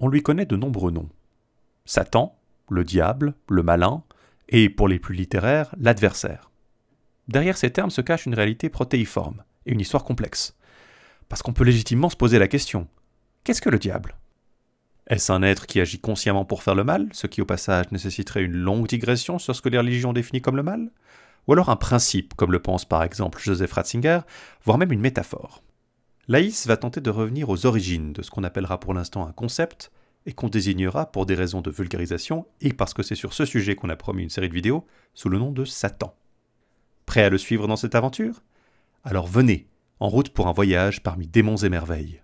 on lui connaît de nombreux noms. Satan, le diable, le malin, et, pour les plus littéraires, l'adversaire. Derrière ces termes se cache une réalité protéiforme et une histoire complexe. Parce qu'on peut légitimement se poser la question qu'est-ce que le diable Est-ce un être qui agit consciemment pour faire le mal, ce qui au passage nécessiterait une longue digression sur ce que les religions définissent comme le mal Ou alors un principe, comme le pense par exemple Joseph Ratzinger, voire même une métaphore Laïs va tenter de revenir aux origines de ce qu'on appellera pour l'instant un concept, et qu'on désignera pour des raisons de vulgarisation, et parce que c'est sur ce sujet qu'on a promis une série de vidéos, sous le nom de Satan. Prêt à le suivre dans cette aventure Alors venez, en route pour un voyage parmi démons et merveilles.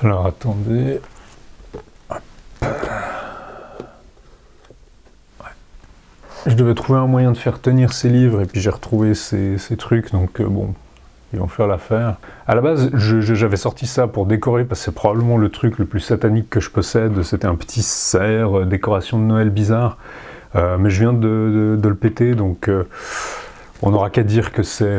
Alors attendez, Je devais trouver un moyen de faire tenir ces livres et puis j'ai retrouvé ces, trucs, donc euh, bon, ils vont faire l'affaire. À la base, j'avais sorti ça pour décorer parce que c'est probablement le truc le plus satanique que je possède. C'était un petit cerf, euh, décoration de Noël bizarre. Euh, mais je viens de, le péter, donc on n'aura qu'à dire que c'est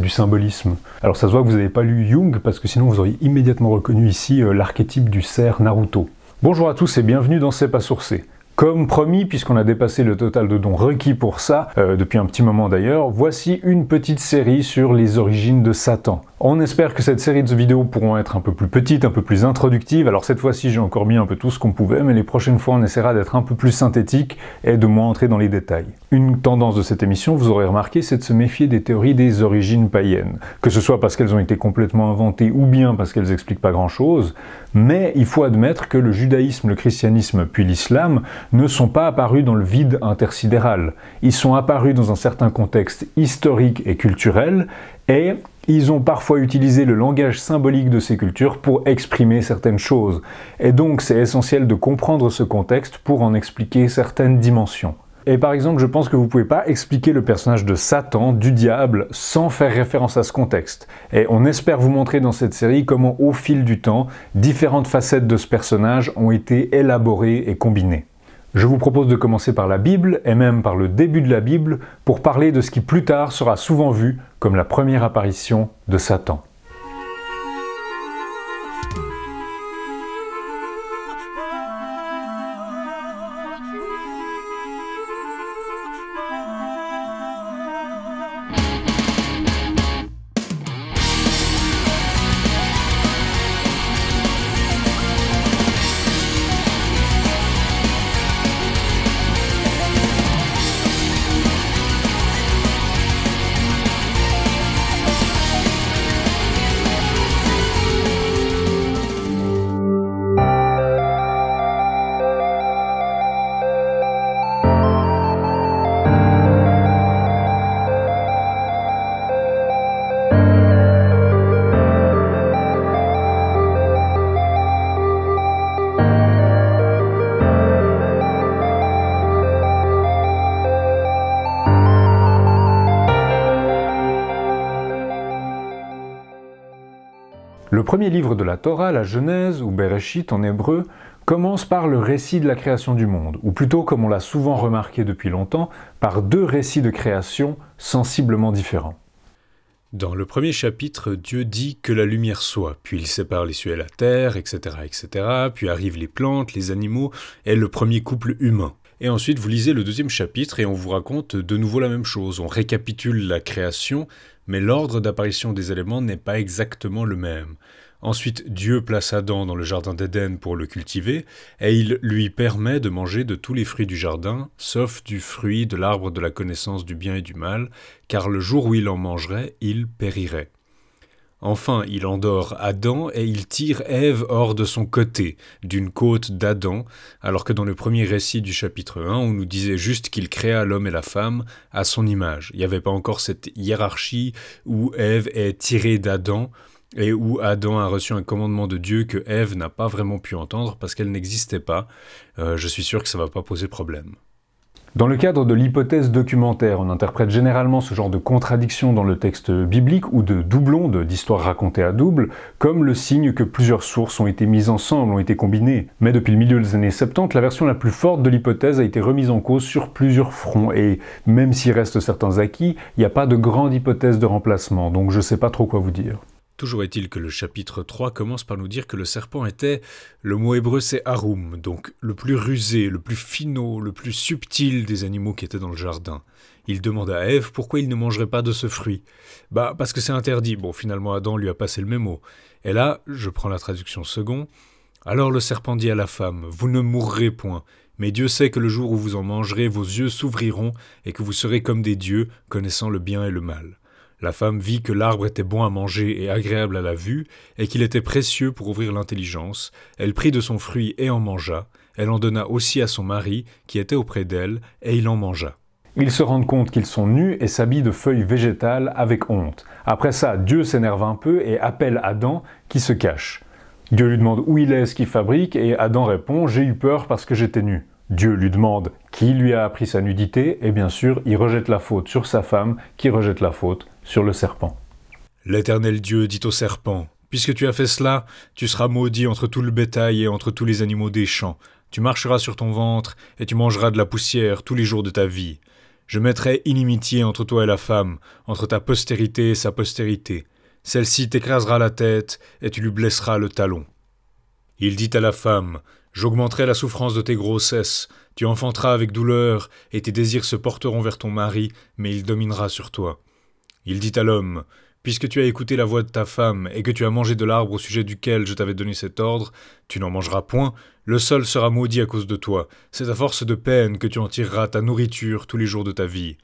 du symbolisme. Alors ça se voit que vous n'avez pas lu Jung, parce que sinon vous auriez immédiatement reconnu ici l'archétype du cerf Naruto. Bonjour à tous et bienvenue dans C'est pas sourcé. Comme promis, puisqu'on a dépassé le total de dons requis pour ça, euh, depuis un petit moment d'ailleurs, voici une petite série sur les origines de Satan. On espère que cette série de vidéos pourront être un peu plus petites, un peu plus introductives. Alors cette fois-ci, j'ai encore mis un peu tout ce qu'on pouvait, mais les prochaines fois, on essaiera d'être un peu plus synthétique et de moins entrer dans les détails. Une tendance de cette émission, vous aurez remarqué, c'est de se méfier des théories des origines païennes. Que ce soit parce qu'elles ont été complètement inventées ou bien parce qu'elles expliquent pas grand-chose, mais il faut admettre que le judaïsme, le christianisme puis l'islam ne sont pas apparus dans le vide intersidéral. Ils sont apparus dans un certain contexte historique et culturel et ils ont parfois utilisé le langage symbolique de ces cultures pour exprimer certaines choses, et donc c'est essentiel de comprendre ce contexte pour en expliquer certaines dimensions. Et par exemple, je pense que vous ne pouvez pas expliquer le personnage de Satan, du diable, sans faire référence à ce contexte. Et on espère vous montrer dans cette série comment, au fil du temps, différentes facettes de ce personnage ont été élaborées et combinées. Je vous propose de commencer par la Bible, et même par le début de la Bible, pour parler de ce qui plus tard sera souvent vu comme la première apparition de Satan. livre de la Torah, la Genèse ou Bereshit en hébreu, commence par le récit de la création du monde, ou plutôt, comme on l'a souvent remarqué depuis longtemps, par deux récits de création sensiblement différents. Dans le premier chapitre, Dieu dit que la lumière soit, puis il sépare les cieux et la terre, etc., etc., puis arrivent les plantes, les animaux, et le premier couple humain. Et ensuite, vous lisez le deuxième chapitre et on vous raconte de nouveau la même chose. On récapitule la création, mais l'ordre d'apparition des éléments n'est pas exactement le même. Ensuite, Dieu place Adam dans le jardin d'Éden pour le cultiver, et il lui permet de manger de tous les fruits du jardin, sauf du fruit de l'arbre de la connaissance du bien et du mal, car le jour où il en mangerait, il périrait. Enfin, il endort Adam et il tire Ève hors de son côté, d'une côte d'Adam, alors que dans le premier récit du chapitre 1, on nous disait juste qu'il créa l'homme et la femme à son image. Il n'y avait pas encore cette hiérarchie où Ève est tirée d'Adam, et où Adam a reçu un commandement de Dieu que Ève n'a pas vraiment pu entendre parce qu'elle n'existait pas. Euh, je suis sûr que ça ne va pas poser problème. Dans le cadre de l'hypothèse documentaire, on interprète généralement ce genre de contradiction dans le texte biblique ou de doublon, d'histoires racontées à double, comme le signe que plusieurs sources ont été mises ensemble, ont été combinées. Mais depuis le milieu des années 70, la version la plus forte de l'hypothèse a été remise en cause sur plusieurs fronts, et même s'il reste certains acquis, il n'y a pas de grande hypothèse de remplacement, donc je ne sais pas trop quoi vous dire. Toujours est-il que le chapitre 3 commence par nous dire que le serpent était, le mot hébreu c'est harum, donc le plus rusé, le plus finot, le plus subtil des animaux qui étaient dans le jardin. Il demande à Ève pourquoi il ne mangerait pas de ce fruit. Bah parce que c'est interdit, bon finalement Adam lui a passé le mot. Et là, je prends la traduction second, alors le serpent dit à la femme, vous ne mourrez point, mais Dieu sait que le jour où vous en mangerez, vos yeux s'ouvriront et que vous serez comme des dieux, connaissant le bien et le mal. La femme vit que l'arbre était bon à manger et agréable à la vue, et qu'il était précieux pour ouvrir l'intelligence. Elle prit de son fruit et en mangea. Elle en donna aussi à son mari, qui était auprès d'elle, et il en mangea. Ils se rendent compte qu'ils sont nus et s'habillent de feuilles végétales avec honte. Après ça, Dieu s'énerve un peu et appelle Adam, qui se cache. Dieu lui demande où il est, ce qu'il fabrique, et Adam répond J'ai eu peur parce que j'étais nu. Dieu lui demande qui lui a appris sa nudité et bien sûr il rejette la faute sur sa femme qui rejette la faute sur le serpent. L'Éternel Dieu dit au serpent, Puisque tu as fait cela, tu seras maudit entre tout le bétail et entre tous les animaux des champs. Tu marcheras sur ton ventre et tu mangeras de la poussière tous les jours de ta vie. Je mettrai inimitié entre toi et la femme, entre ta postérité et sa postérité. Celle-ci t'écrasera la tête et tu lui blesseras le talon. Il dit à la femme, J'augmenterai la souffrance de tes grossesses, tu enfanteras avec douleur, et tes désirs se porteront vers ton mari, mais il dominera sur toi. Il dit à l'homme, Puisque tu as écouté la voix de ta femme, et que tu as mangé de l'arbre au sujet duquel je t'avais donné cet ordre, tu n'en mangeras point, le sol sera maudit à cause de toi, c'est à force de peine que tu en tireras ta nourriture tous les jours de ta vie.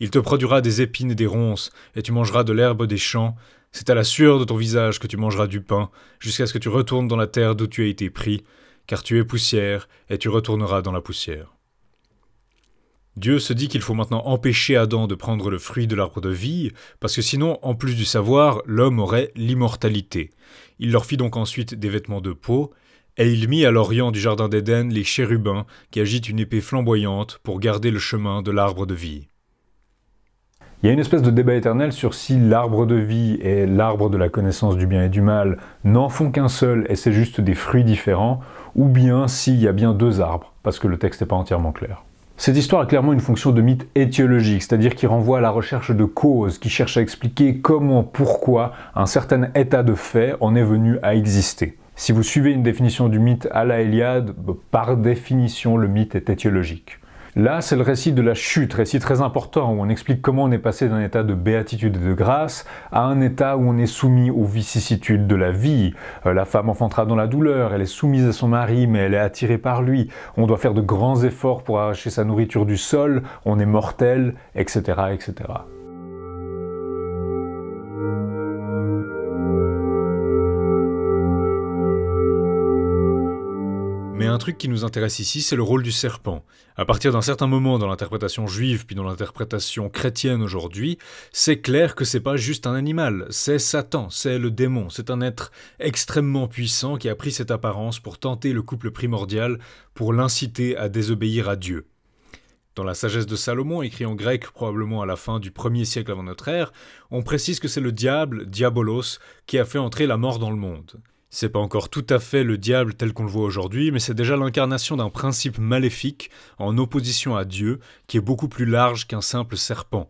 Il te produira des épines et des ronces, et tu mangeras de l'herbe des champs, c'est à la sueur de ton visage que tu mangeras du pain, jusqu'à ce que tu retournes dans la terre d'où tu as été pris, car tu es poussière, et tu retourneras dans la poussière. Dieu se dit qu'il faut maintenant empêcher Adam de prendre le fruit de l'arbre de vie, parce que sinon, en plus du savoir, l'homme aurait l'immortalité. Il leur fit donc ensuite des vêtements de peau, et il mit à l'orient du jardin d'Éden les chérubins qui agitent une épée flamboyante pour garder le chemin de l'arbre de vie. Il y a une espèce de débat éternel sur si l'arbre de vie et l'arbre de la connaissance du bien et du mal n'en font qu'un seul et c'est juste des fruits différents, ou bien s'il y a bien deux arbres, parce que le texte n'est pas entièrement clair. Cette histoire a clairement une fonction de mythe étiologique, c'est-à-dire qui renvoie à la recherche de causes, qui cherche à expliquer comment, pourquoi un certain état de fait en est venu à exister. Si vous suivez une définition du mythe à la Héliade, par définition, le mythe est étiologique. Là, c'est le récit de la chute, récit très important où on explique comment on est passé d'un état de béatitude et de grâce à un état où on est soumis aux vicissitudes de la vie. Euh, la femme enfantera dans la douleur, elle est soumise à son mari, mais elle est attirée par lui. On doit faire de grands efforts pour arracher sa nourriture du sol, on est mortel, etc., etc. un truc qui nous intéresse ici, c'est le rôle du serpent. À partir d'un certain moment dans l'interprétation juive puis dans l'interprétation chrétienne aujourd'hui, c'est clair que c'est pas juste un animal, c'est Satan, c'est le démon, c'est un être extrêmement puissant qui a pris cette apparence pour tenter le couple primordial, pour l'inciter à désobéir à Dieu. Dans la sagesse de Salomon, écrit en grec probablement à la fin du 1er siècle avant notre ère, on précise que c'est le diable, diabolos, qui a fait entrer la mort dans le monde. C'est pas encore tout à fait le diable tel qu'on le voit aujourd'hui, mais c'est déjà l'incarnation d'un principe maléfique en opposition à Dieu qui est beaucoup plus large qu'un simple serpent.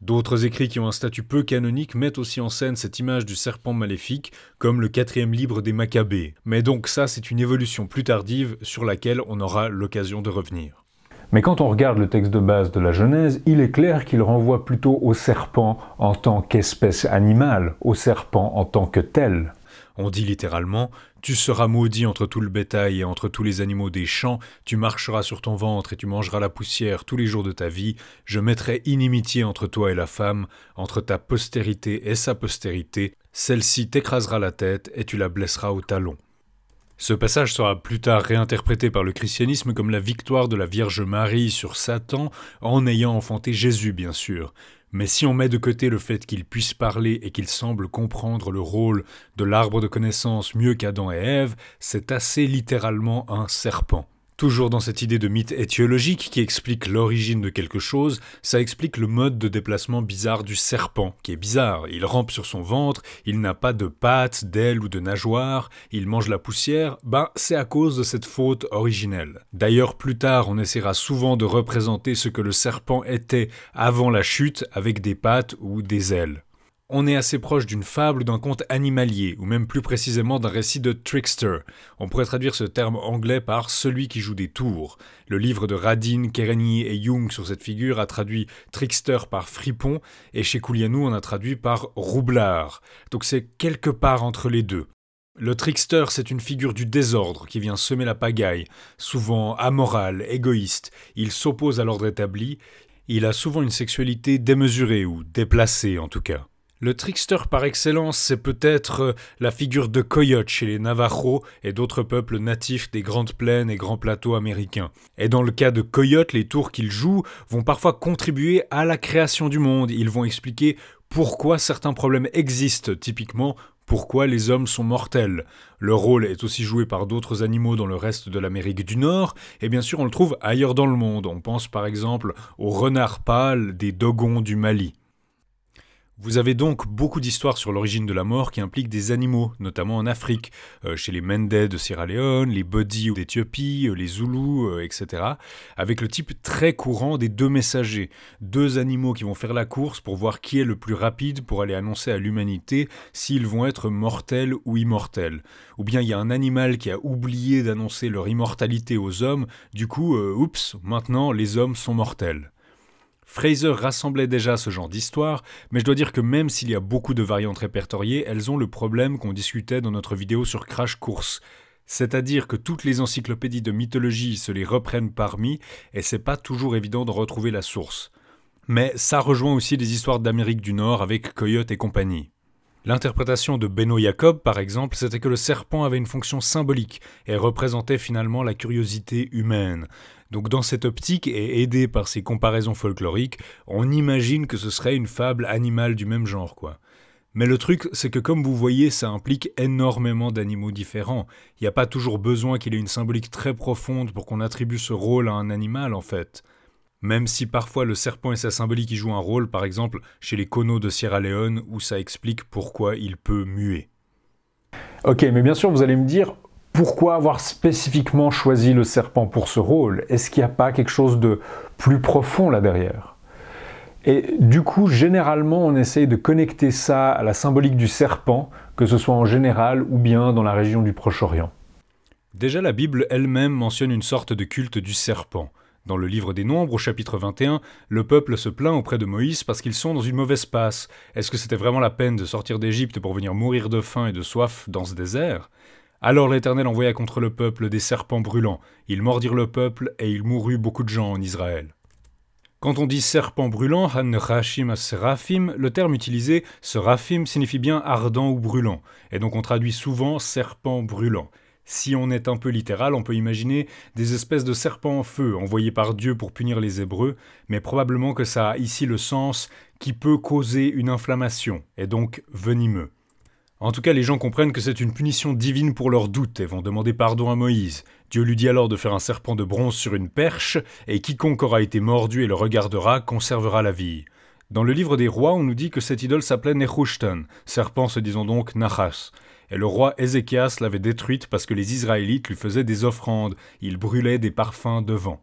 D'autres écrits qui ont un statut peu canonique mettent aussi en scène cette image du serpent maléfique, comme le quatrième livre des Maccabées. Mais donc ça, c'est une évolution plus tardive sur laquelle on aura l'occasion de revenir. Mais quand on regarde le texte de base de la Genèse, il est clair qu'il renvoie plutôt au serpent en tant qu'espèce animale, au serpent en tant que tel. On dit littéralement Tu seras maudit entre tout le bétail et entre tous les animaux des champs, tu marcheras sur ton ventre et tu mangeras la poussière tous les jours de ta vie, je mettrai inimitié entre toi et la femme, entre ta postérité et sa postérité, celle-ci t'écrasera la tête et tu la blesseras au talon. Ce passage sera plus tard réinterprété par le christianisme comme la victoire de la Vierge Marie sur Satan en ayant enfanté Jésus, bien sûr. Mais si on met de côté le fait qu'il puisse parler et qu'il semble comprendre le rôle de l'arbre de connaissance mieux qu'Adam et Ève, c'est assez littéralement un serpent. Toujours dans cette idée de mythe étiologique qui explique l'origine de quelque chose, ça explique le mode de déplacement bizarre du serpent, qui est bizarre. Il rampe sur son ventre, il n'a pas de pattes, d'ailes ou de nageoires, il mange la poussière, ben c'est à cause de cette faute originelle. D'ailleurs, plus tard, on essaiera souvent de représenter ce que le serpent était avant la chute avec des pattes ou des ailes on est assez proche d'une fable ou d'un conte animalier, ou même plus précisément d'un récit de trickster. On pourrait traduire ce terme anglais par celui qui joue des tours. Le livre de Radin, Kerenyi et Jung sur cette figure a traduit trickster par fripon, et chez Koulianou on a traduit par roublard. Donc c'est quelque part entre les deux. Le trickster, c'est une figure du désordre qui vient semer la pagaille, souvent amoral, égoïste. Il s'oppose à l'ordre établi. Il a souvent une sexualité démesurée ou déplacée en tout cas. Le trickster par excellence, c'est peut-être euh, la figure de coyote chez les Navajos et d'autres peuples natifs des grandes plaines et grands plateaux américains. Et dans le cas de coyote, les tours qu'il joue vont parfois contribuer à la création du monde. Ils vont expliquer pourquoi certains problèmes existent, typiquement pourquoi les hommes sont mortels. Le rôle est aussi joué par d'autres animaux dans le reste de l'Amérique du Nord, et bien sûr on le trouve ailleurs dans le monde. On pense par exemple au renard pâle des dogons du Mali. Vous avez donc beaucoup d'histoires sur l'origine de la mort qui impliquent des animaux, notamment en Afrique, euh, chez les Mende de Sierra Leone, les Bodhi d'Éthiopie, euh, les Zoulous, euh, etc., avec le type très courant des deux messagers, deux animaux qui vont faire la course pour voir qui est le plus rapide pour aller annoncer à l'humanité s'ils vont être mortels ou immortels. Ou bien il y a un animal qui a oublié d'annoncer leur immortalité aux hommes, du coup, oups, maintenant les hommes sont mortels. Fraser rassemblait déjà ce genre d'histoire, mais je dois dire que même s'il y a beaucoup de variantes répertoriées, elles ont le problème qu'on discutait dans notre vidéo sur Crash Course. C'est-à-dire que toutes les encyclopédies de mythologie se les reprennent parmi, et c'est pas toujours évident de retrouver la source. Mais ça rejoint aussi les histoires d'Amérique du Nord avec Coyote et compagnie. L'interprétation de Beno Jacob, par exemple, c'était que le serpent avait une fonction symbolique et représentait finalement la curiosité humaine. Donc dans cette optique, et aidé par ces comparaisons folkloriques, on imagine que ce serait une fable animale du même genre, quoi. Mais le truc, c'est que comme vous voyez, ça implique énormément d'animaux différents. Il n'y a pas toujours besoin qu'il ait une symbolique très profonde pour qu'on attribue ce rôle à un animal, en fait même si parfois le serpent et sa symbolique y jouent un rôle, par exemple chez les conos de Sierra Leone, où ça explique pourquoi il peut muer. Ok, mais bien sûr, vous allez me dire, pourquoi avoir spécifiquement choisi le serpent pour ce rôle Est-ce qu'il n'y a pas quelque chose de plus profond là derrière Et du coup, généralement, on essaye de connecter ça à la symbolique du serpent, que ce soit en général ou bien dans la région du Proche-Orient. Déjà, la Bible elle-même mentionne une sorte de culte du serpent. Dans le livre des Nombres, au chapitre 21, le peuple se plaint auprès de Moïse parce qu'ils sont dans une mauvaise passe. Est-ce que c'était vraiment la peine de sortir d'Égypte pour venir mourir de faim et de soif dans ce désert alors l'Éternel envoya contre le peuple des serpents brûlants. Ils mordirent le peuple et il mourut beaucoup de gens en Israël. Quand on dit serpent brûlant, han Seraphim, le terme utilisé, Seraphim, signifie bien ardent ou brûlant, et donc on traduit souvent serpent brûlant. Si on est un peu littéral, on peut imaginer des espèces de serpents en feu envoyés par Dieu pour punir les Hébreux, mais probablement que ça a ici le sens qui peut causer une inflammation, et donc venimeux. En tout cas, les gens comprennent que c'est une punition divine pour leurs doutes et vont demander pardon à Moïse. Dieu lui dit alors de faire un serpent de bronze sur une perche, et quiconque aura été mordu et le regardera conservera la vie. Dans le livre des rois, on nous dit que cette idole s'appelait Nehushtan, serpent se disant donc Nachas et le roi Ézéchias l'avait détruite parce que les Israélites lui faisaient des offrandes, ils brûlaient des parfums devant.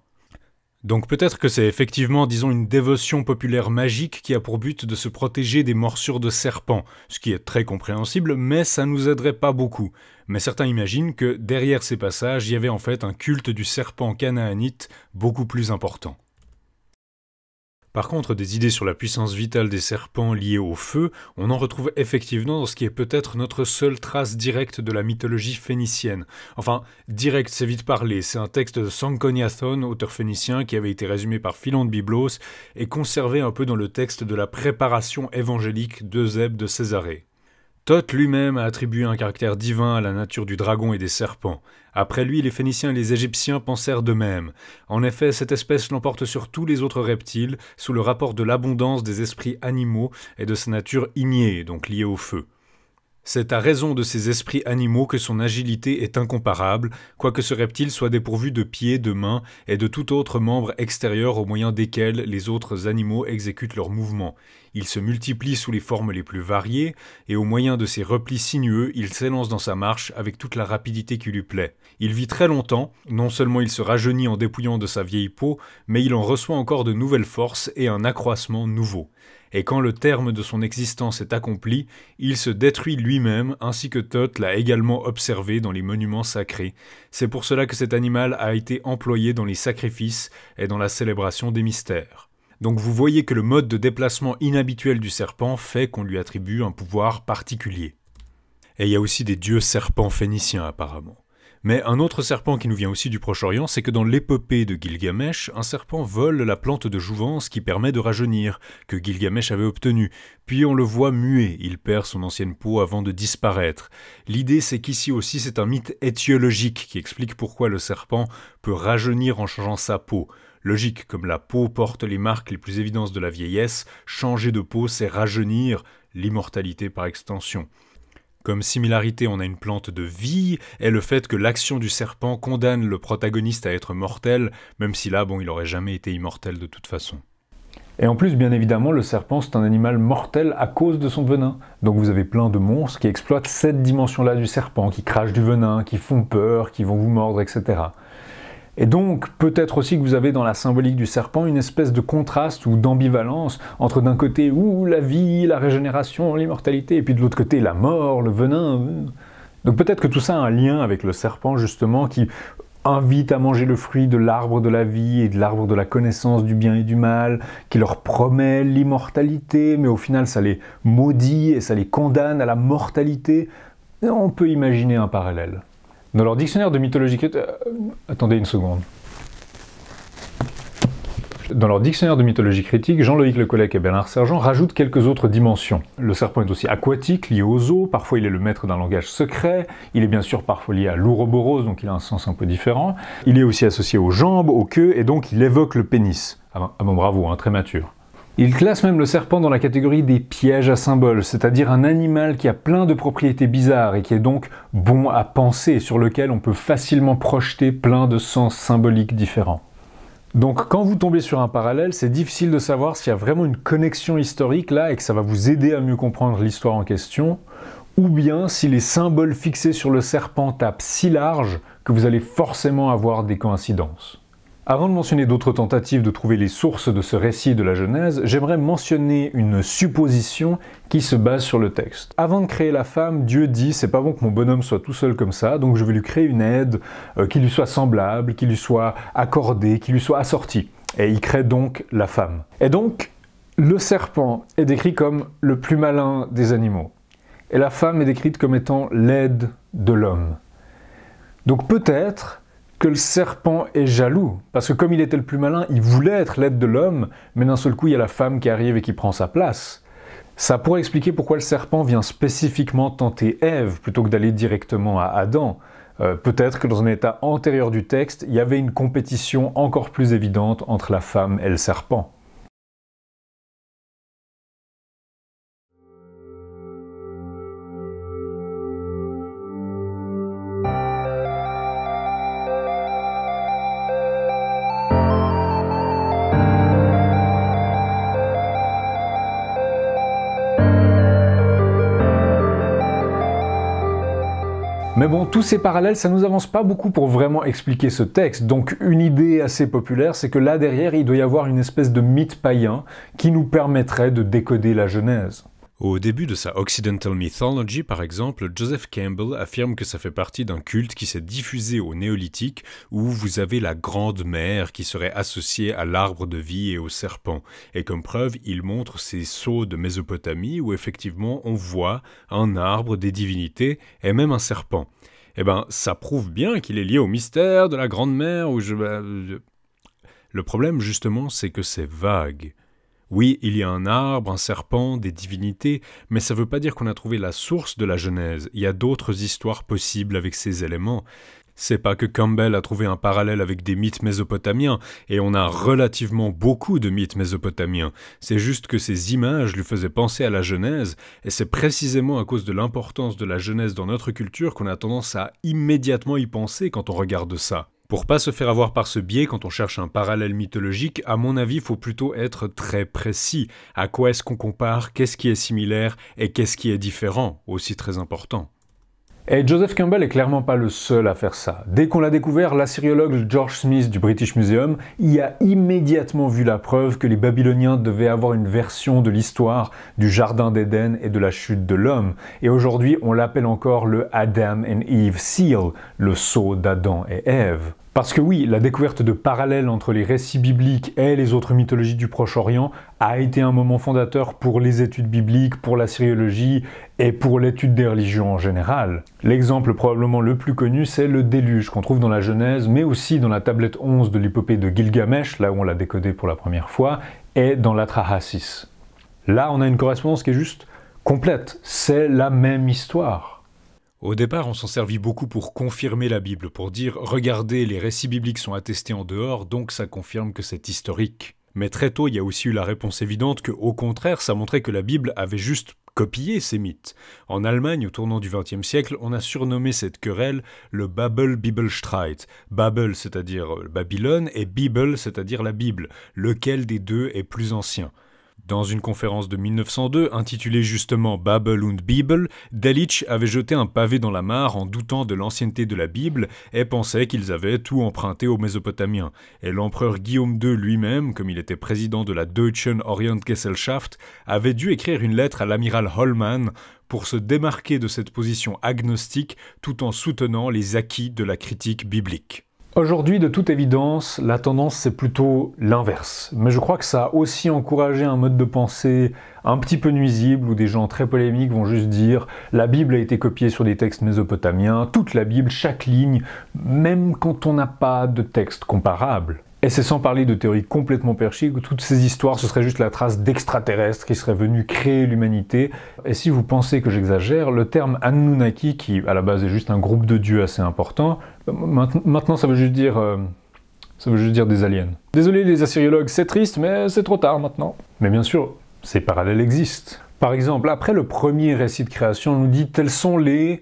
Donc peut-être que c'est effectivement, disons, une dévotion populaire magique qui a pour but de se protéger des morsures de serpents, ce qui est très compréhensible, mais ça ne nous aiderait pas beaucoup. Mais certains imaginent que derrière ces passages, il y avait en fait un culte du serpent canaanite beaucoup plus important. Par contre, des idées sur la puissance vitale des serpents liées au feu, on en retrouve effectivement dans ce qui est peut-être notre seule trace directe de la mythologie phénicienne. Enfin, direct, c'est vite parlé, c'est un texte de Sankoniathon, auteur phénicien, qui avait été résumé par Philon de Byblos et conservé un peu dans le texte de la préparation évangélique d'Eusèbe de Césarée. Thoth lui-même a attribué un caractère divin à la nature du dragon et des serpents. Après lui, les Phéniciens et les Égyptiens pensèrent de même. En effet, cette espèce l'emporte sur tous les autres reptiles, sous le rapport de l'abondance des esprits animaux et de sa nature ignée, donc liée au feu. C'est à raison de ces esprits animaux que son agilité est incomparable, quoique ce reptile soit dépourvu de pieds, de mains et de tout autre membre extérieur au moyen desquels les autres animaux exécutent leurs mouvements. Il se multiplie sous les formes les plus variées, et au moyen de ses replis sinueux, il s'élance dans sa marche avec toute la rapidité qui lui plaît. Il vit très longtemps, non seulement il se rajeunit en dépouillant de sa vieille peau, mais il en reçoit encore de nouvelles forces et un accroissement nouveau et quand le terme de son existence est accompli, il se détruit lui-même, ainsi que Thoth l'a également observé dans les monuments sacrés. C'est pour cela que cet animal a été employé dans les sacrifices et dans la célébration des mystères. Donc vous voyez que le mode de déplacement inhabituel du serpent fait qu'on lui attribue un pouvoir particulier. Et il y a aussi des dieux serpents phéniciens apparemment. Mais un autre serpent qui nous vient aussi du Proche-Orient, c'est que dans l'épopée de Gilgamesh, un serpent vole la plante de jouvence qui permet de rajeunir, que Gilgamesh avait obtenue. Puis on le voit muet, il perd son ancienne peau avant de disparaître. L'idée c'est qu'ici aussi c'est un mythe étiologique qui explique pourquoi le serpent peut rajeunir en changeant sa peau. Logique, comme la peau porte les marques les plus évidentes de la vieillesse, changer de peau c'est rajeunir, l'immortalité par extension. Comme similarité, on a une plante de vie, et le fait que l'action du serpent condamne le protagoniste à être mortel, même si là, bon, il aurait jamais été immortel de toute façon. Et en plus, bien évidemment, le serpent, c'est un animal mortel à cause de son venin. Donc vous avez plein de monstres qui exploitent cette dimension-là du serpent, qui crachent du venin, qui font peur, qui vont vous mordre, etc. Et donc, peut-être aussi que vous avez dans la symbolique du serpent une espèce de contraste ou d'ambivalence entre d'un côté, la vie, la régénération, l'immortalité, et puis de l'autre côté, la mort, le venin. Donc peut-être que tout ça a un lien avec le serpent, justement, qui invite à manger le fruit de l'arbre de la vie et de l'arbre de la connaissance du bien et du mal, qui leur promet l'immortalité, mais au final ça les maudit et ça les condamne à la mortalité. On peut imaginer un parallèle. Dans leur dictionnaire de mythologie euh, attendez une seconde. Dans leur dictionnaire de mythologie critique, Jean-Loïc Lecollec et Bernard Sergent rajoutent quelques autres dimensions. Le serpent est aussi aquatique, lié aux eaux, parfois il est le maître d'un langage secret, il est bien sûr parfois lié à l'ouroboros, donc il a un sens un peu différent. Il est aussi associé aux jambes, aux queues, et donc il évoque le pénis. Ah mon ah bravo, un hein, très mature. Il classe même le serpent dans la catégorie des pièges à symboles, c'est-à-dire un animal qui a plein de propriétés bizarres et qui est donc bon à penser, sur lequel on peut facilement projeter plein de sens symboliques différents. Donc quand vous tombez sur un parallèle, c'est difficile de savoir s'il y a vraiment une connexion historique là et que ça va vous aider à mieux comprendre l'histoire en question, ou bien si les symboles fixés sur le serpent tapent si large que vous allez forcément avoir des coïncidences. Avant de mentionner d'autres tentatives de trouver les sources de ce récit de la Genèse, j'aimerais mentionner une supposition qui se base sur le texte. Avant de créer la femme, Dieu dit c'est pas bon que mon bonhomme soit tout seul comme ça, donc je vais lui créer une aide euh, qui lui soit semblable, qui lui soit accordée, qui lui soit assortie. Et il crée donc la femme. Et donc, le serpent est décrit comme le plus malin des animaux. Et la femme est décrite comme étant l'aide de l'homme. Donc peut-être que le serpent est jaloux, parce que comme il était le plus malin, il voulait être l'aide de l'homme, mais d'un seul coup, il y a la femme qui arrive et qui prend sa place. Ça pourrait expliquer pourquoi le serpent vient spécifiquement tenter Ève plutôt que d'aller directement à Adam. Euh, peut-être que dans un état antérieur du texte, il y avait une compétition encore plus évidente entre la femme et le serpent. Mais bon, tous ces parallèles, ça nous avance pas beaucoup pour vraiment expliquer ce texte. Donc une idée assez populaire, c'est que là derrière, il doit y avoir une espèce de mythe païen qui nous permettrait de décoder la Genèse. Au début de sa Occidental Mythology, par exemple, Joseph Campbell affirme que ça fait partie d'un culte qui s'est diffusé au néolithique, où vous avez la Grande Mère qui serait associée à l'arbre de vie et au serpent. Et comme preuve, il montre ces sceaux de Mésopotamie où effectivement on voit un arbre, des divinités et même un serpent. Eh ben, ça prouve bien qu'il est lié au mystère de la Grande Mère, je... Bah, euh, le problème, justement, c'est que c'est vague. Oui, il y a un arbre, un serpent, des divinités, mais ça ne veut pas dire qu'on a trouvé la source de la Genèse. Il y a d'autres histoires possibles avec ces éléments. C'est pas que Campbell a trouvé un parallèle avec des mythes mésopotamiens, et on a relativement beaucoup de mythes mésopotamiens. C'est juste que ces images lui faisaient penser à la Genèse, et c'est précisément à cause de l'importance de la Genèse dans notre culture qu'on a tendance à immédiatement y penser quand on regarde ça. Pour pas se faire avoir par ce biais quand on cherche un parallèle mythologique, à mon avis, il faut plutôt être très précis. À quoi est-ce qu'on compare Qu'est-ce qui est similaire Et qu'est-ce qui est différent Aussi très important. Et Joseph Campbell est clairement pas le seul à faire ça. Dès qu'on l'a découvert, l'assyriologue George Smith du British Museum y a immédiatement vu la preuve que les Babyloniens devaient avoir une version de l'histoire du Jardin d'Éden et de la chute de l'homme. Et aujourd'hui, on l'appelle encore le Adam and Eve Seal, le sceau d'Adam et Ève. Parce que oui, la découverte de parallèles entre les récits bibliques et les autres mythologies du Proche-Orient a été un moment fondateur pour les études bibliques, pour la syriologie et pour l'étude des religions en général. L'exemple probablement le plus connu, c'est le déluge qu'on trouve dans la Genèse, mais aussi dans la tablette 11 de l'épopée de Gilgamesh, là où on l'a décodé pour la première fois, et dans l'Atrahasis. Là, on a une correspondance qui est juste complète, c'est la même histoire. Au départ, on s'en servit beaucoup pour confirmer la Bible, pour dire regardez, les récits bibliques sont attestés en dehors, donc ça confirme que c'est historique. Mais très tôt, il y a aussi eu la réponse évidente que, au contraire, ça montrait que la Bible avait juste copié ces mythes. En Allemagne, au tournant du XXe siècle, on a surnommé cette querelle le Babel Bibelstreit. Babel, c'est-à-dire euh, Babylone, et Bible, c'est-à-dire la Bible. Lequel des deux est plus ancien dans une conférence de 1902 intitulée justement Babel und Bibel, Delitzsch avait jeté un pavé dans la mare en doutant de l'ancienneté de la Bible et pensait qu'ils avaient tout emprunté aux Mésopotamiens. Et l'empereur Guillaume II lui-même, comme il était président de la Deutschen Orientgesellschaft, avait dû écrire une lettre à l'amiral Holman pour se démarquer de cette position agnostique tout en soutenant les acquis de la critique biblique. Aujourd'hui, de toute évidence, la tendance, c'est plutôt l'inverse. Mais je crois que ça a aussi encouragé un mode de pensée un petit peu nuisible, où des gens très polémiques vont juste dire « la Bible a été copiée sur des textes mésopotamiens, toute la Bible, chaque ligne, même quand on n'a pas de texte comparable ». Et c'est sans parler de théories complètement perchées, que toutes ces histoires, ce serait juste la trace d'extraterrestres qui seraient venus créer l'humanité. Et si vous pensez que j'exagère, le terme Anunnaki, qui à la base est juste un groupe de dieux assez important, euh, maintenant ça veut juste dire... Euh, ça veut juste dire des aliens. Désolé les assyriologues, c'est triste, mais c'est trop tard maintenant. Mais bien sûr, ces parallèles existent. Par exemple, après le premier récit de création, on nous dit tels sont les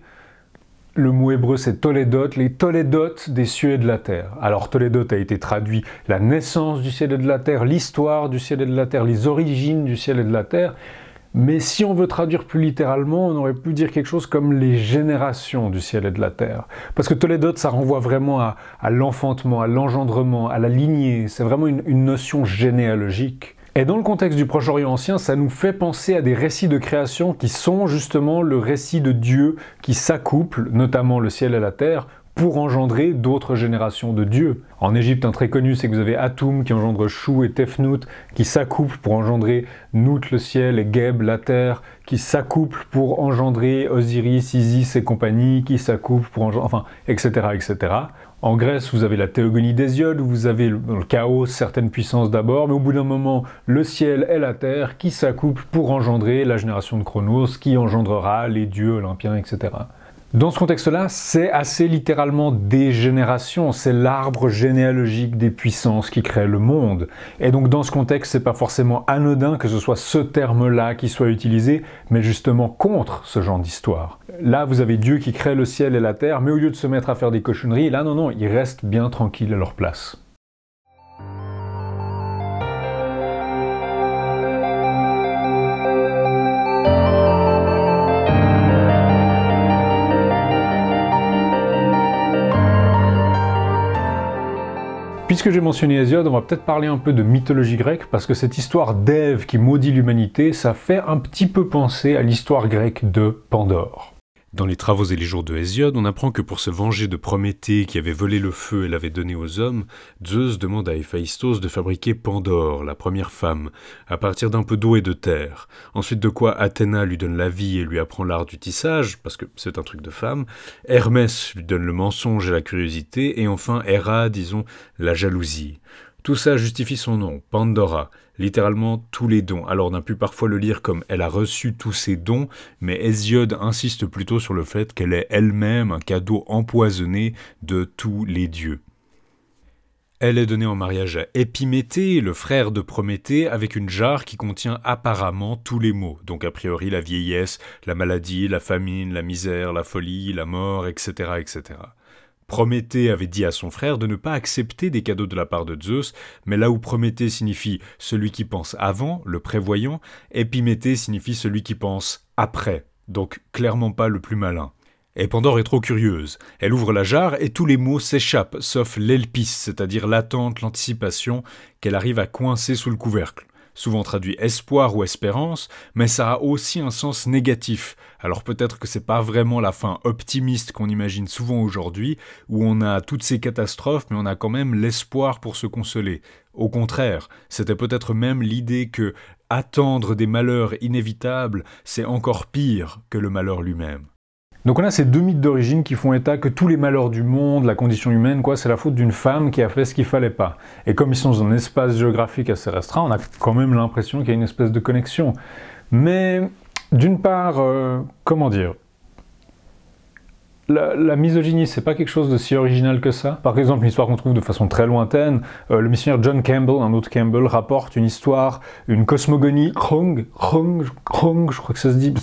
le mot hébreu c'est Tolédote, les Tolédotes des cieux et de la terre. Alors Tolédote a été traduit la naissance du ciel et de la terre, l'histoire du ciel et de la terre, les origines du ciel et de la terre. Mais si on veut traduire plus littéralement, on aurait pu dire quelque chose comme les générations du ciel et de la terre. Parce que Tolédote, ça renvoie vraiment à, l'enfantement, à l'engendrement, à, la lignée. C'est vraiment une notion généalogique. Et dans le contexte du Proche-Orient ancien, ça nous fait penser à des récits de création qui sont justement le récit de Dieu qui s'accouple, notamment le ciel et la terre, pour engendrer d'autres générations de dieux. En Égypte, un très connu, c'est que vous avez Atum qui engendre Chou et Tefnout, qui s'accouple pour engendrer Nout le ciel et Geb la terre, qui s'accouple pour engendrer Osiris, Isis et compagnie, qui s'accouple pour engendrer... enfin, etc., etc. En Grèce, vous avez la théogonie d'Hésiode, vous avez le chaos certaines puissances d'abord, mais au bout d'un moment, le ciel et la terre qui s'accouplent pour engendrer la génération de Cronos, qui engendrera les dieux olympiens, etc. Dans ce contexte-là, c'est assez littéralement des générations, c'est l'arbre généalogique des puissances qui crée le monde. Et donc dans ce contexte, c'est pas forcément anodin que ce soit ce terme-là qui soit utilisé, mais justement contre ce genre d'histoire. Là, vous avez Dieu qui crée le ciel et la terre, mais au lieu de se mettre à faire des cochonneries, là non non, ils restent bien tranquilles à leur place. Puisque j'ai mentionné Hésiode, on va peut-être parler un peu de mythologie grecque, parce que cette histoire d'Ève qui maudit l'humanité, ça fait un petit peu penser à l'histoire grecque de Pandore. Dans les travaux et les jours de Hésiode, on apprend que pour se venger de Prométhée qui avait volé le feu et l'avait donné aux hommes, Zeus demande à Héphaïstos de fabriquer Pandore, la première femme, à partir d'un peu d'eau et de terre. Ensuite de quoi Athéna lui donne la vie et lui apprend l'art du tissage, parce que c'est un truc de femme. Hermès lui donne le mensonge et la curiosité. Et enfin Héra, disons, la jalousie. Tout ça justifie son nom, Pandora, littéralement tous les dons. Alors on a pu parfois le lire comme elle a reçu tous ses dons, mais Hésiode insiste plutôt sur le fait qu'elle est elle-même un cadeau empoisonné de tous les dieux. Elle est donnée en mariage à Épiméthée, le frère de Prométhée, avec une jarre qui contient apparemment tous les maux, donc a priori la vieillesse, la maladie, la famine, la misère, la folie, la mort, etc. etc. Prométhée avait dit à son frère de ne pas accepter des cadeaux de la part de Zeus, mais là où Prométhée signifie celui qui pense avant, le prévoyant, Epiméthée signifie celui qui pense après, donc clairement pas le plus malin. Et Pandore est trop curieuse. Elle ouvre la jarre et tous les mots s'échappent, sauf l'elpis, c'est-à-dire l'attente, l'anticipation, qu'elle arrive à coincer sous le couvercle souvent traduit espoir ou espérance, mais ça a aussi un sens négatif. Alors peut-être que c'est pas vraiment la fin optimiste qu'on imagine souvent aujourd'hui, où on a toutes ces catastrophes, mais on a quand même l'espoir pour se consoler. Au contraire, c'était peut-être même l'idée que attendre des malheurs inévitables, c'est encore pire que le malheur lui-même. Donc on a ces deux mythes d'origine qui font état que tous les malheurs du monde, la condition humaine, quoi, c'est la faute d'une femme qui a fait ce qu'il fallait pas. Et comme ils sont dans un espace géographique assez restreint, on a quand même l'impression qu'il y a une espèce de connexion. Mais d'une part, euh, comment dire la, misogynie, c'est pas quelque chose de si original que ça. Par exemple, une histoire qu'on trouve de façon très lointaine, euh, le missionnaire John Campbell, un autre Campbell, rapporte une histoire, une cosmogonie, Krong, Krong, Krong, je crois que ça se dit.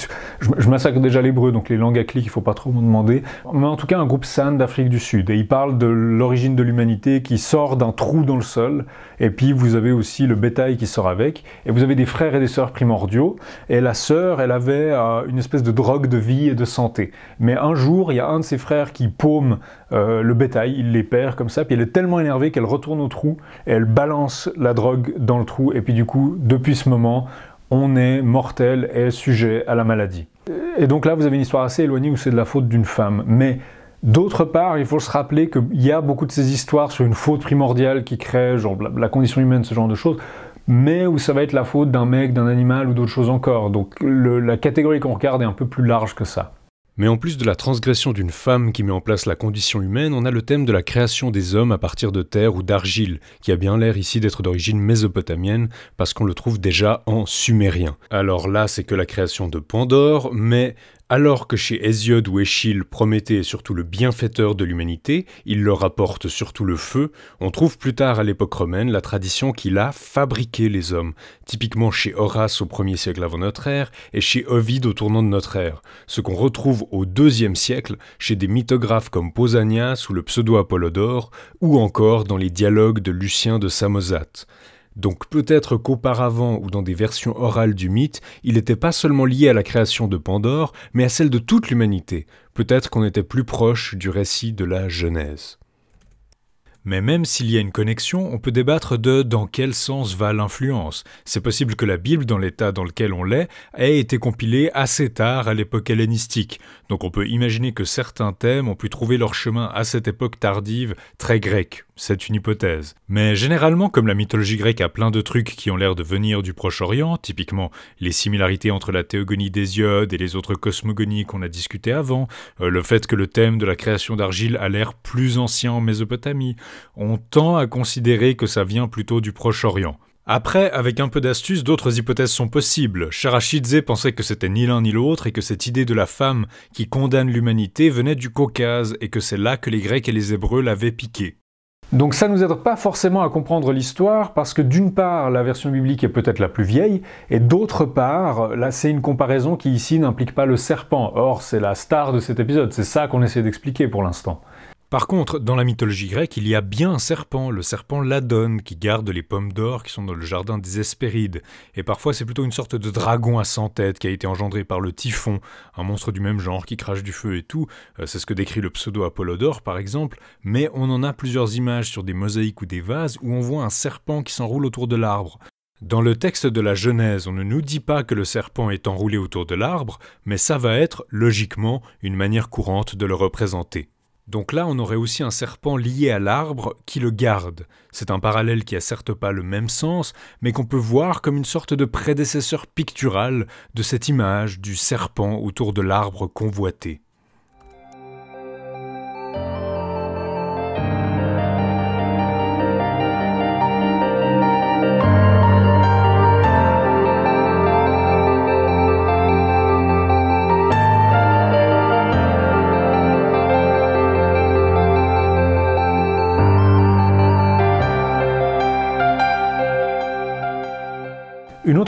Je, massacre déjà l'hébreu, donc les langues à clics il faut pas trop m'en demander. Mais en tout cas, un groupe San d'Afrique du Sud, et il parle de l'origine de l'humanité qui sort d'un trou dans le sol, et puis vous avez aussi le bétail qui sort avec, et vous avez des frères et des sœurs primordiaux, et la sœur, elle avait euh, une espèce de drogue de vie et de santé. Mais un jour, il y a un de ses frères qui paume euh, le bétail, il les perd comme ça, puis elle est tellement énervée qu'elle retourne au trou, et elle balance la drogue dans le trou, et puis du coup, depuis ce moment, on est mortel et sujet à la maladie. Et donc là, vous avez une histoire assez éloignée où c'est de la faute d'une femme. Mais d'autre part, il faut se rappeler qu'il y a beaucoup de ces histoires sur une faute primordiale qui crée, genre la condition humaine, ce genre de choses, mais où ça va être la faute d'un mec, d'un animal ou d'autres choses encore. Donc la catégorie qu'on regarde est un peu plus large que ça. Mais en plus de la transgression d'une femme qui met en place la condition humaine, on a le thème de la création des hommes à partir de terre ou d'argile, qui a bien l'air ici d'être d'origine mésopotamienne, parce qu'on le trouve déjà en sumérien. Alors là, c'est que la création de Pandore, mais alors que chez Hésiode ou Échille, Prométhée est surtout le bienfaiteur de l'humanité, il leur apporte surtout le feu, on trouve plus tard à l'époque romaine la tradition qu'il a fabriqué les hommes, typiquement chez Horace au 1er siècle avant notre ère et chez Ovide au tournant de notre ère, ce qu'on retrouve au 2e siècle chez des mythographes comme Pausanias ou le pseudo-Apollodore, ou encore dans les dialogues de Lucien de Samosate. Donc peut-être qu'auparavant ou dans des versions orales du mythe, il n'était pas seulement lié à la création de Pandore, mais à celle de toute l'humanité. Peut-être qu'on était plus proche du récit de la Genèse. Mais même s'il y a une connexion, on peut débattre de dans quel sens va l'influence. C'est possible que la Bible, dans l'état dans lequel on l'est, ait été compilée assez tard à l'époque hellénistique, donc on peut imaginer que certains thèmes ont pu trouver leur chemin à cette époque tardive très grecque. C'est une hypothèse. Mais généralement, comme la mythologie grecque a plein de trucs qui ont l'air de venir du Proche-Orient, typiquement les similarités entre la théogonie d'Hésiode et les autres cosmogonies qu'on a discutées avant, euh, le fait que le thème de la création d'argile a l'air plus ancien en Mésopotamie, on tend à considérer que ça vient plutôt du Proche-Orient. Après, avec un peu d'astuce, d'autres hypothèses sont possibles. Charachidze pensait que c'était ni l'un ni l'autre et que cette idée de la femme qui condamne l'humanité venait du Caucase et que c'est là que les Grecs et les Hébreux l'avaient piqué. Donc ça ne nous aide pas forcément à comprendre l'histoire parce que d'une part la version biblique est peut-être la plus vieille et d'autre part là c'est une comparaison qui ici n'implique pas le serpent. Or c'est la star de cet épisode, c'est ça qu'on essaie d'expliquer pour l'instant. Par contre, dans la mythologie grecque, il y a bien un serpent, le serpent Ladon, qui garde les pommes d'or qui sont dans le jardin des Hespérides. Et parfois, c'est plutôt une sorte de dragon à 100 têtes qui a été engendré par le typhon, un monstre du même genre qui crache du feu et tout. Euh, c'est ce que décrit le pseudo Apollodore, par exemple. Mais on en a plusieurs images sur des mosaïques ou des vases où on voit un serpent qui s'enroule autour de l'arbre. Dans le texte de la Genèse, on ne nous dit pas que le serpent est enroulé autour de l'arbre, mais ça va être, logiquement, une manière courante de le représenter. Donc là, on aurait aussi un serpent lié à l'arbre qui le garde. C'est un parallèle qui a certes pas le même sens, mais qu'on peut voir comme une sorte de prédécesseur pictural de cette image du serpent autour de l'arbre convoité.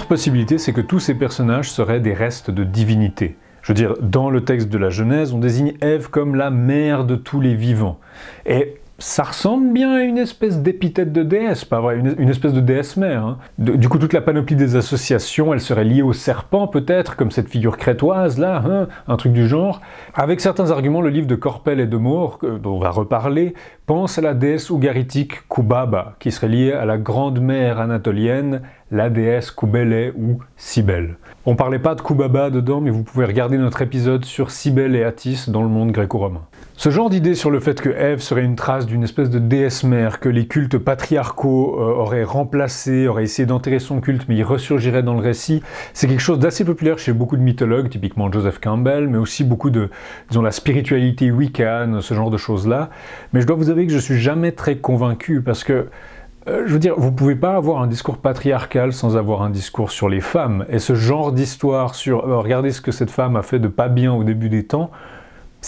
possibilité, c'est que tous ces personnages seraient des restes de divinités. Je veux dire, dans le texte de la Genèse, on désigne Ève comme la mère de tous les vivants. Et ça ressemble bien à une espèce d'épithète de déesse, pas vrai, une, espèce de déesse mère. Hein. du coup, toute la panoplie des associations, elle serait liée au serpent peut-être, comme cette figure crétoise là, hein, un truc du genre. Avec certains arguments, le livre de Corpel et de Moore, dont on va reparler, pense à la déesse ougaritique Kubaba, qui serait liée à la grande mère anatolienne, la déesse Kubele ou Cybele. On parlait pas de Kubaba dedans, mais vous pouvez regarder notre épisode sur Cybele et Attis dans le monde gréco-romain. Ce genre d'idée sur le fait que Ève serait une trace d'une espèce de déesse mère, que les cultes patriarcaux euh, auraient remplacé, auraient essayé d'enterrer son culte, mais il ressurgirait dans le récit, c'est quelque chose d'assez populaire chez beaucoup de mythologues, typiquement Joseph Campbell, mais aussi beaucoup de, disons, la spiritualité wiccan, ce genre de choses-là. Mais je dois vous avouer que je suis jamais très convaincu, parce que euh, je veux dire, vous pouvez pas avoir un discours patriarcal sans avoir un discours sur les femmes. Et ce genre d'histoire sur, euh, regardez ce que cette femme a fait de pas bien au début des temps,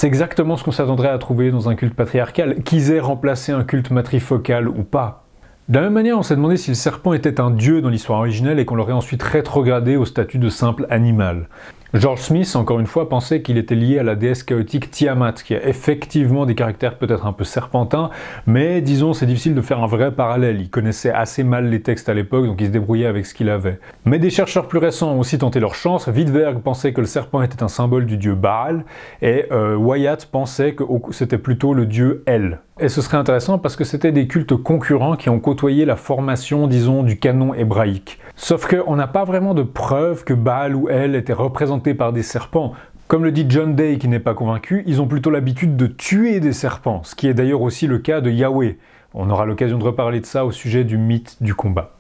c'est exactement ce qu'on s'attendrait à trouver dans un culte patriarcal, qu'ils aient remplacé un culte matrifocal ou pas. De la même manière, on s'est demandé si le serpent était un dieu dans l'histoire originelle et qu'on l'aurait ensuite rétrogradé au statut de simple animal. George Smith, encore une fois, pensait qu'il était lié à la déesse chaotique Tiamat, qui a effectivement des caractères peut-être un peu serpentins, mais disons, c'est difficile de faire un vrai parallèle. Il connaissait assez mal les textes à l'époque, donc il se débrouillait avec ce qu'il avait. Mais des chercheurs plus récents ont aussi tenté leur chance. Wittberg pensait que le serpent était un symbole du dieu Baal, et euh, Wyatt pensait que c'était plutôt le dieu El, et ce serait intéressant parce que c'était des cultes concurrents qui ont côtoyé la formation, disons, du canon hébraïque. Sauf qu'on n'a pas vraiment de preuves que Baal ou elle était représentés par des serpents. Comme le dit John Day qui n'est pas convaincu, ils ont plutôt l'habitude de tuer des serpents, ce qui est d'ailleurs aussi le cas de Yahweh. On aura l'occasion de reparler de ça au sujet du mythe du combat.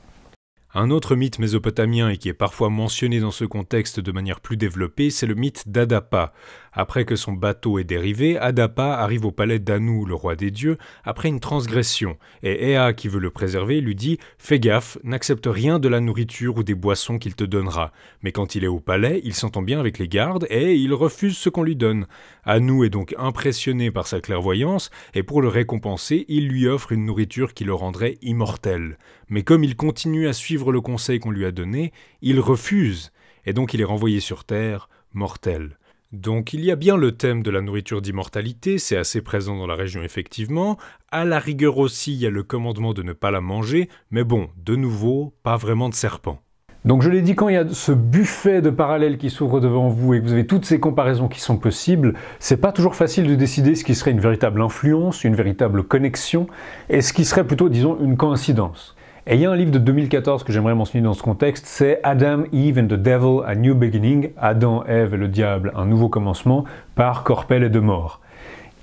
Un autre mythe mésopotamien et qui est parfois mentionné dans ce contexte de manière plus développée, c'est le mythe d'Adapa. Après que son bateau est dérivé, Adapa arrive au palais d'Anu, le roi des dieux, après une transgression, et Ea, qui veut le préserver, lui dit Fais gaffe, n'accepte rien de la nourriture ou des boissons qu'il te donnera. Mais quand il est au palais, il s'entend bien avec les gardes et il refuse ce qu'on lui donne. Anu est donc impressionné par sa clairvoyance, et pour le récompenser, il lui offre une nourriture qui le rendrait immortel. Mais comme il continue à suivre le conseil qu'on lui a donné, il refuse, et donc il est renvoyé sur Terre, mortel. Donc il y a bien le thème de la nourriture d'immortalité, c'est assez présent dans la région effectivement, à la rigueur aussi il y a le commandement de ne pas la manger, mais bon, de nouveau, pas vraiment de serpent. Donc je l'ai dit, quand il y a ce buffet de parallèles qui s'ouvre devant vous et que vous avez toutes ces comparaisons qui sont possibles, c'est pas toujours facile de décider ce qui serait une véritable influence, une véritable connexion, et ce qui serait plutôt, disons, une coïncidence. Et il y a un livre de 2014 que j'aimerais mentionner dans ce contexte, c'est Adam, Eve and the Devil, A New Beginning, Adam, Eve et le diable, un nouveau commencement, par Corpel et de Mort.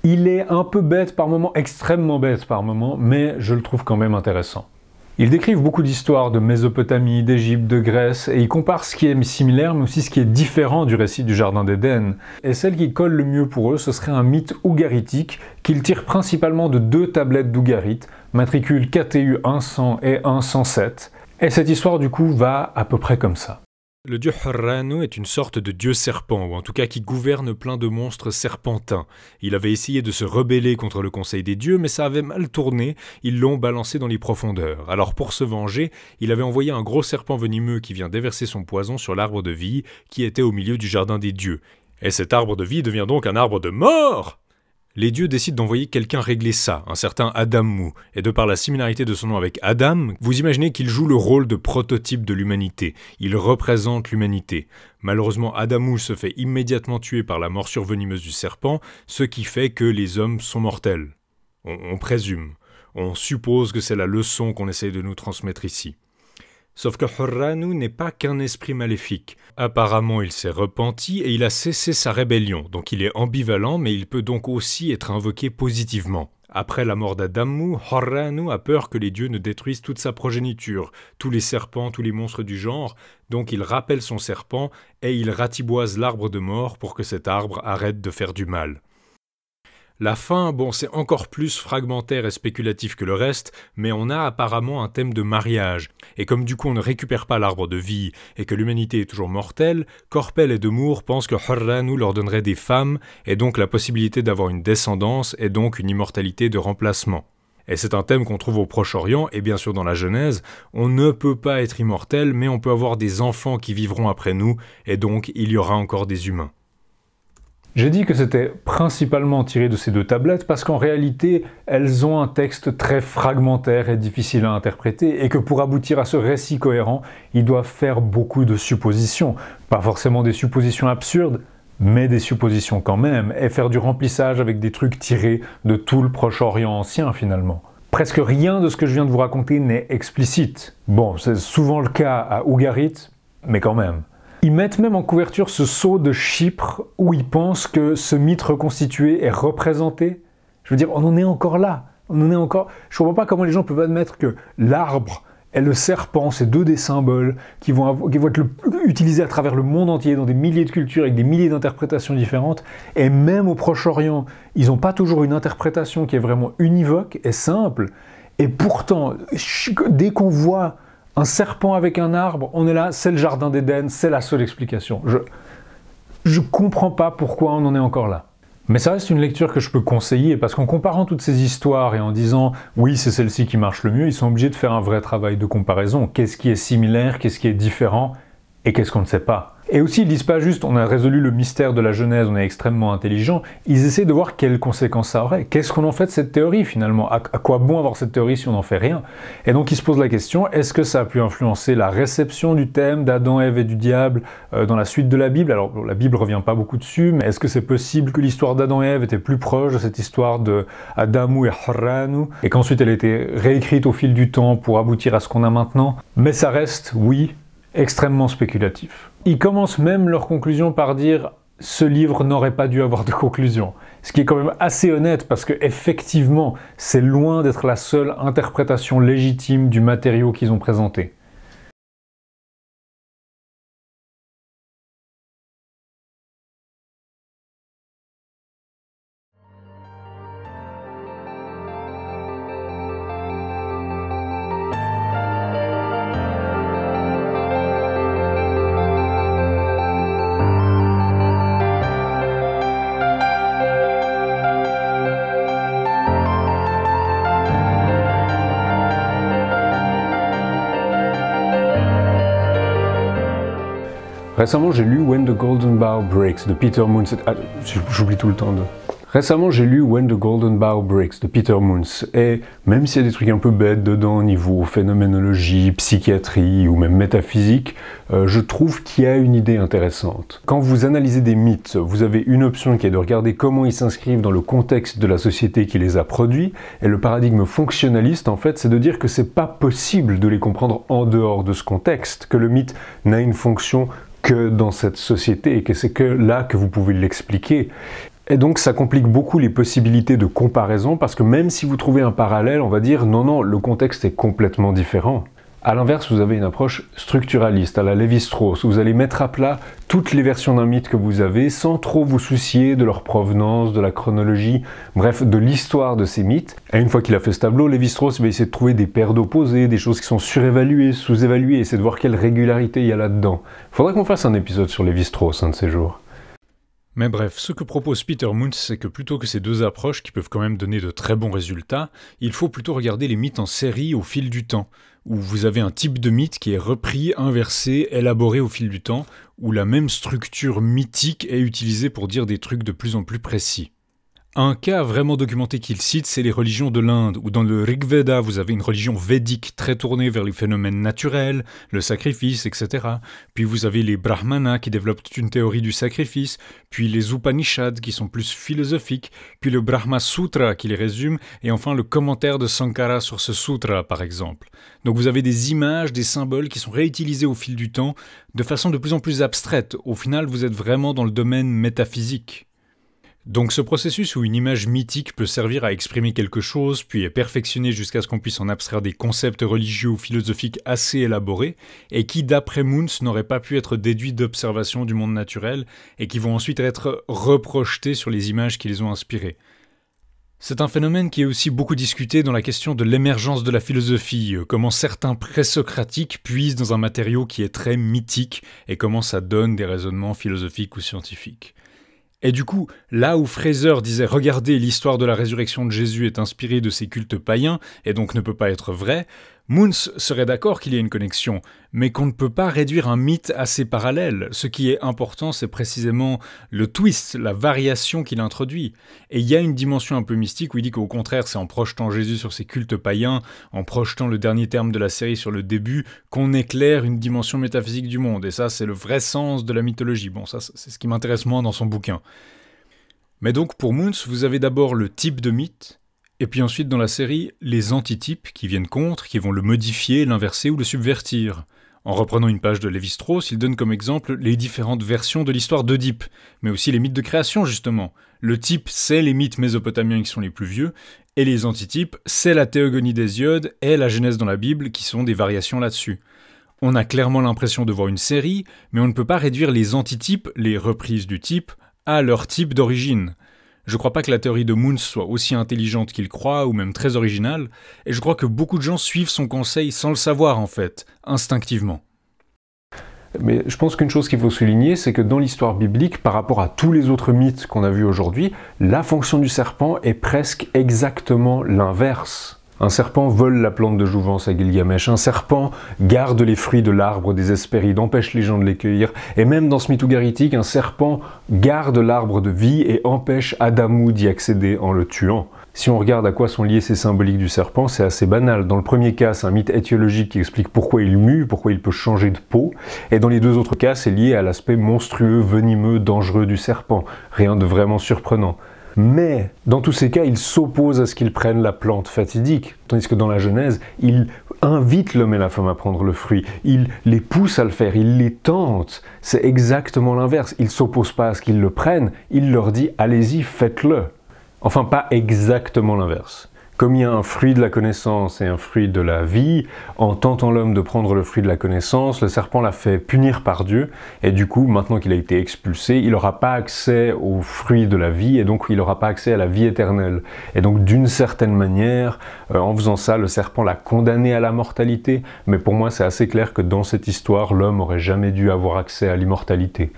Il est un peu bête par moment, extrêmement bête par moment, mais je le trouve quand même intéressant. Ils décrivent beaucoup d'histoires de Mésopotamie, d'Égypte, de Grèce, et ils comparent ce qui est similaire mais aussi ce qui est différent du récit du Jardin d'Éden. Et celle qui colle le mieux pour eux, ce serait un mythe ougaritique qu'ils tirent principalement de deux tablettes d'ougarite, matricules KTU 100 et 107. Et cette histoire du coup va à peu près comme ça. Le dieu Harranu est une sorte de dieu serpent, ou en tout cas qui gouverne plein de monstres serpentins. Il avait essayé de se rebeller contre le conseil des dieux, mais ça avait mal tourné, ils l'ont balancé dans les profondeurs. Alors pour se venger, il avait envoyé un gros serpent venimeux qui vient déverser son poison sur l'arbre de vie qui était au milieu du jardin des dieux. Et cet arbre de vie devient donc un arbre de mort les dieux décident d'envoyer quelqu'un régler ça, un certain Adam Mou, et de par la similarité de son nom avec Adam, vous imaginez qu'il joue le rôle de prototype de l'humanité, il représente l'humanité. Malheureusement, Adam se fait immédiatement tuer par la morsure venimeuse du serpent, ce qui fait que les hommes sont mortels. On, on présume, on suppose que c'est la leçon qu'on essaye de nous transmettre ici. Sauf que Horanu n'est pas qu'un esprit maléfique. Apparemment, il s'est repenti et il a cessé sa rébellion, donc il est ambivalent, mais il peut donc aussi être invoqué positivement. Après la mort d'Adamu, Horanu a peur que les dieux ne détruisent toute sa progéniture, tous les serpents, tous les monstres du genre, donc il rappelle son serpent et il ratiboise l'arbre de mort pour que cet arbre arrête de faire du mal. La fin, bon, c'est encore plus fragmentaire et spéculatif que le reste, mais on a apparemment un thème de mariage. Et comme du coup on ne récupère pas l'arbre de vie et que l'humanité est toujours mortelle, Corpel et Demour pensent que nous leur donnerait des femmes et donc la possibilité d'avoir une descendance et donc une immortalité de remplacement. Et c'est un thème qu'on trouve au Proche-Orient et bien sûr dans la Genèse. On ne peut pas être immortel, mais on peut avoir des enfants qui vivront après nous, et donc il y aura encore des humains. J'ai dit que c'était principalement tiré de ces deux tablettes parce qu'en réalité, elles ont un texte très fragmentaire et difficile à interpréter et que pour aboutir à ce récit cohérent, ils doivent faire beaucoup de suppositions. Pas forcément des suppositions absurdes, mais des suppositions quand même, et faire du remplissage avec des trucs tirés de tout le Proche-Orient ancien finalement. Presque rien de ce que je viens de vous raconter n'est explicite. Bon, c'est souvent le cas à Ougarit, mais quand même. Ils mettent même en couverture ce sceau de Chypre où ils pensent que ce mythe reconstitué est représenté. Je veux dire, on en est encore là. On en est encore. Je comprends pas comment les gens peuvent admettre que l'arbre et le serpent, c'est deux des symboles qui vont, qui vont être utilisés à travers le monde entier, dans des milliers de cultures, avec des milliers d'interprétations différentes. Et même au Proche-Orient, ils n'ont pas toujours une interprétation qui est vraiment univoque et simple. Et pourtant, dès qu'on voit un serpent avec un arbre, on est là, c'est le jardin d'Éden, c'est la seule explication. Je je comprends pas pourquoi on en est encore là. Mais ça reste une lecture que je peux conseiller parce qu'en comparant toutes ces histoires et en disant oui c'est celle-ci qui marche le mieux, ils sont obligés de faire un vrai travail de comparaison. Qu'est-ce qui est similaire, qu'est-ce qui est différent et qu'est-ce qu'on ne sait pas. Et aussi, ils disent pas juste on a résolu le mystère de la Genèse, on est extrêmement intelligent. Ils essaient de voir quelles conséquences ça aurait. Qu'est-ce qu'on en fait de cette théorie finalement à, quoi bon avoir cette théorie si on n'en fait rien Et donc ils se posent la question est-ce que ça a pu influencer la réception du thème d'Adam, Ève et du diable euh, dans la suite de la Bible Alors la Bible revient pas beaucoup dessus, mais est-ce que c'est possible que l'histoire d'Adam et Ève était plus proche de cette histoire de Adamu et Harranu et qu'ensuite elle a été réécrite au fil du temps pour aboutir à ce qu'on a maintenant Mais ça reste, oui, extrêmement spéculatif. Ils commencent même leur conclusion par dire ce livre n'aurait pas dû avoir de conclusion. Ce qui est quand même assez honnête parce que effectivement, c'est loin d'être la seule interprétation légitime du matériau qu'ils ont présenté. Récemment, j'ai lu When the Golden Bough Breaks de Peter Moons. Ah, j'oublie tout le temps de. Récemment, j'ai lu When the Golden Bough Breaks de Peter Moons, et même s'il y a des trucs un peu bêtes dedans, niveau phénoménologie, psychiatrie ou même métaphysique, euh, je trouve qu'il y a une idée intéressante. Quand vous analysez des mythes, vous avez une option qui est de regarder comment ils s'inscrivent dans le contexte de la société qui les a produits, et le paradigme fonctionnaliste, en fait, c'est de dire que c'est pas possible de les comprendre en dehors de ce contexte, que le mythe n'a une fonction que dans cette société et que c'est que là que vous pouvez l'expliquer. Et donc ça complique beaucoup les possibilités de comparaison parce que même si vous trouvez un parallèle, on va dire non, non, le contexte est complètement différent. A l'inverse, vous avez une approche structuraliste, à la Lévi-Strauss, où vous allez mettre à plat toutes les versions d'un mythe que vous avez, sans trop vous soucier de leur provenance, de la chronologie, bref, de l'histoire de ces mythes. Et une fois qu'il a fait ce tableau, Lévi-Strauss va essayer de trouver des paires d'opposés, des choses qui sont surévaluées, sous-évaluées, essayer de voir quelle régularité il y a là-dedans. Faudrait qu'on fasse un épisode sur Lévi-Strauss un de ces jours. Mais bref, ce que propose Peter Muntz, c'est que plutôt que ces deux approches qui peuvent quand même donner de très bons résultats, il faut plutôt regarder les mythes en série au fil du temps où vous avez un type de mythe qui est repris, inversé, élaboré au fil du temps, où la même structure mythique est utilisée pour dire des trucs de plus en plus précis. Un cas vraiment documenté qu'il cite, c'est les religions de l'Inde, où dans le Rig Veda, vous avez une religion védique très tournée vers les phénomènes naturels, le sacrifice, etc. Puis vous avez les Brahmanas qui développent une théorie du sacrifice, puis les Upanishads qui sont plus philosophiques, puis le Brahma Sutra qui les résume, et enfin le commentaire de Sankara sur ce sutra, par exemple. Donc vous avez des images, des symboles qui sont réutilisés au fil du temps, de façon de plus en plus abstraite. Au final, vous êtes vraiment dans le domaine métaphysique. Donc ce processus où une image mythique peut servir à exprimer quelque chose, puis est perfectionné jusqu'à ce qu'on puisse en abstraire des concepts religieux ou philosophiques assez élaborés, et qui d'après Moons n'auraient pas pu être déduits d'observations du monde naturel, et qui vont ensuite être reprojetés sur les images qui les ont inspirées. C'est un phénomène qui est aussi beaucoup discuté dans la question de l'émergence de la philosophie, euh, comment certains présocratiques puisent dans un matériau qui est très mythique et comment ça donne des raisonnements philosophiques ou scientifiques. Et du coup, là où Fraser disait Regardez, l'histoire de la résurrection de Jésus est inspirée de ces cultes païens et donc ne peut pas être vraie, Moons serait d'accord qu'il y ait une connexion, mais qu'on ne peut pas réduire un mythe à ses parallèles. Ce qui est important, c'est précisément le twist, la variation qu'il introduit. Et il y a une dimension un peu mystique où il dit qu'au contraire, c'est en projetant Jésus sur ses cultes païens, en projetant le dernier terme de la série sur le début, qu'on éclaire une dimension métaphysique du monde. Et ça, c'est le vrai sens de la mythologie. Bon, ça, c'est ce qui m'intéresse moins dans son bouquin. Mais donc, pour Moons, vous avez d'abord le type de mythe, et puis ensuite, dans la série, les antitypes qui viennent contre, qui vont le modifier, l'inverser ou le subvertir. En reprenant une page de Lévi-Strauss, il donne comme exemple les différentes versions de l'histoire d'Oedipe, mais aussi les mythes de création justement. Le type, c'est les mythes mésopotamiens qui sont les plus vieux, et les antitypes, c'est la théogonie d'Hésiode et la Genèse dans la Bible qui sont des variations là-dessus. On a clairement l'impression de voir une série, mais on ne peut pas réduire les antitypes, les reprises du type, à leur type d'origine. Je crois pas que la théorie de Moons soit aussi intelligente qu'il croit, ou même très originale, et je crois que beaucoup de gens suivent son conseil sans le savoir en fait, instinctivement. Mais je pense qu'une chose qu'il faut souligner, c'est que dans l'histoire biblique, par rapport à tous les autres mythes qu'on a vus aujourd'hui, la fonction du serpent est presque exactement l'inverse. Un serpent vole la plante de jouvence à Gilgamesh. Un serpent garde les fruits de l'arbre des Hespérides, empêche les gens de les cueillir. Et même dans ce ougaritique, un serpent garde l'arbre de vie et empêche Adamou d'y accéder en le tuant. Si on regarde à quoi sont liés ces symboliques du serpent, c'est assez banal. Dans le premier cas, c'est un mythe étiologique qui explique pourquoi il mue, pourquoi il peut changer de peau. Et dans les deux autres cas, c'est lié à l'aspect monstrueux, venimeux, dangereux du serpent. Rien de vraiment surprenant. Mais dans tous ces cas, il s'oppose à ce qu'ils prennent la plante fatidique, tandis que dans la Genèse, il invite l'homme et la femme à prendre le fruit, Il les pousse à le faire, Il les tente. C'est exactement l'inverse. Il s'oppose pas à ce qu'ils le prennent, il leur dit allez-y, faites-le. Enfin, pas exactement l'inverse. Comme il y a un fruit de la connaissance et un fruit de la vie, en tentant l'homme de prendre le fruit de la connaissance, le serpent l'a fait punir par Dieu, et du coup, maintenant qu'il a été expulsé, il n'aura pas accès au fruit de la vie, et donc il n'aura pas accès à la vie éternelle. Et donc, d'une certaine manière, euh, en faisant ça, le serpent l'a condamné à la mortalité, mais pour moi, c'est assez clair que dans cette histoire, l'homme aurait jamais dû avoir accès à l'immortalité.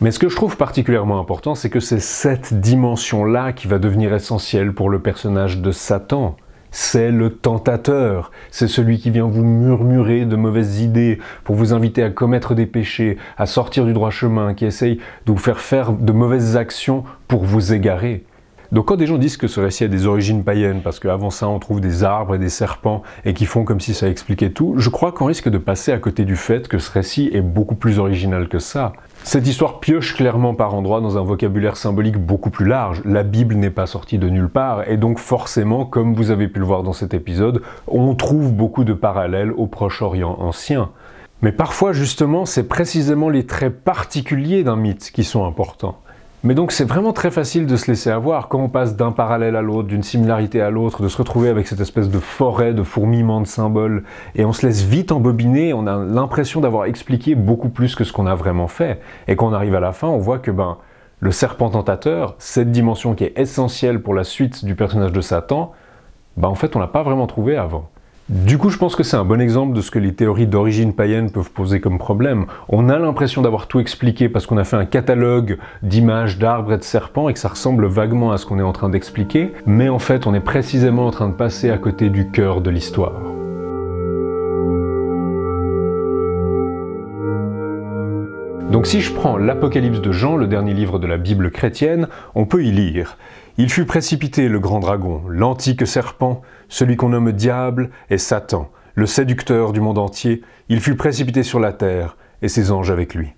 Mais ce que je trouve particulièrement important, c'est que c'est cette dimension-là qui va devenir essentielle pour le personnage de Satan. C'est le tentateur, c'est celui qui vient vous murmurer de mauvaises idées pour vous inviter à commettre des péchés, à sortir du droit chemin, qui essaye de vous faire faire de mauvaises actions pour vous égarer. Donc quand des gens disent que ce récit a des origines païennes, parce qu'avant ça on trouve des arbres et des serpents et qui font comme si ça expliquait tout, je crois qu'on risque de passer à côté du fait que ce récit est beaucoup plus original que ça. Cette histoire pioche clairement par endroits dans un vocabulaire symbolique beaucoup plus large. La Bible n'est pas sortie de nulle part, et donc forcément, comme vous avez pu le voir dans cet épisode, on trouve beaucoup de parallèles au Proche-Orient ancien. Mais parfois, justement, c'est précisément les traits particuliers d'un mythe qui sont importants. Mais donc c'est vraiment très facile de se laisser avoir quand on passe d'un parallèle à l'autre, d'une similarité à l'autre, de se retrouver avec cette espèce de forêt, de fourmillement de symboles, et on se laisse vite embobiner, on a l'impression d'avoir expliqué beaucoup plus que ce qu'on a vraiment fait, et quand on arrive à la fin, on voit que ben le serpent tentateur, cette dimension qui est essentielle pour la suite du personnage de Satan, ben en fait on l'a pas vraiment trouvé avant. Du coup, je pense que c'est un bon exemple de ce que les théories d'origine païenne peuvent poser comme problème. On a l'impression d'avoir tout expliqué parce qu'on a fait un catalogue d'images d'arbres et de serpents et que ça ressemble vaguement à ce qu'on est en train d'expliquer, mais en fait, on est précisément en train de passer à côté du cœur de l'histoire. Donc si je prends l'Apocalypse de Jean, le dernier livre de la Bible chrétienne, on peut y lire Il fut précipité le grand dragon, l'antique serpent, celui qu'on nomme diable et Satan, le séducteur du monde entier, il fut précipité sur la terre, et ses anges avec lui.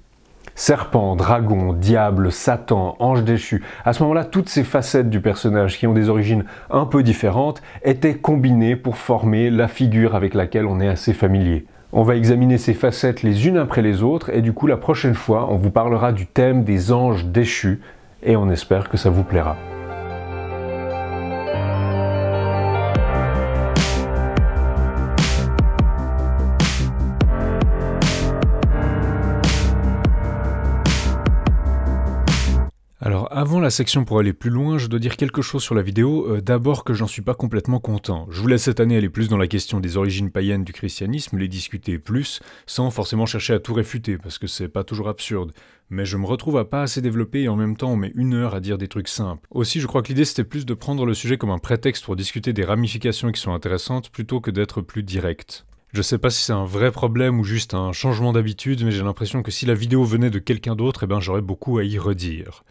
Serpent, dragon, diable, Satan, ange déchu, à ce moment-là, toutes ces facettes du personnage qui ont des origines un peu différentes étaient combinées pour former la figure avec laquelle on est assez familier. On va examiner ces facettes les unes après les autres et du coup la prochaine fois on vous parlera du thème des anges déchus et on espère que ça vous plaira. Avant la section pour aller plus loin, je dois dire quelque chose sur la vidéo, euh, d'abord que j'en suis pas complètement content. Je voulais cette année aller plus dans la question des origines païennes du christianisme, les discuter plus, sans forcément chercher à tout réfuter, parce que c'est pas toujours absurde. Mais je me retrouve à pas assez développer et en même temps on met une heure à dire des trucs simples. Aussi je crois que l'idée c'était plus de prendre le sujet comme un prétexte pour discuter des ramifications qui sont intéressantes plutôt que d'être plus direct. Je sais pas si c'est un vrai problème ou juste un changement d'habitude, mais j'ai l'impression que si la vidéo venait de quelqu'un d'autre, eh ben, j'aurais beaucoup à y redire.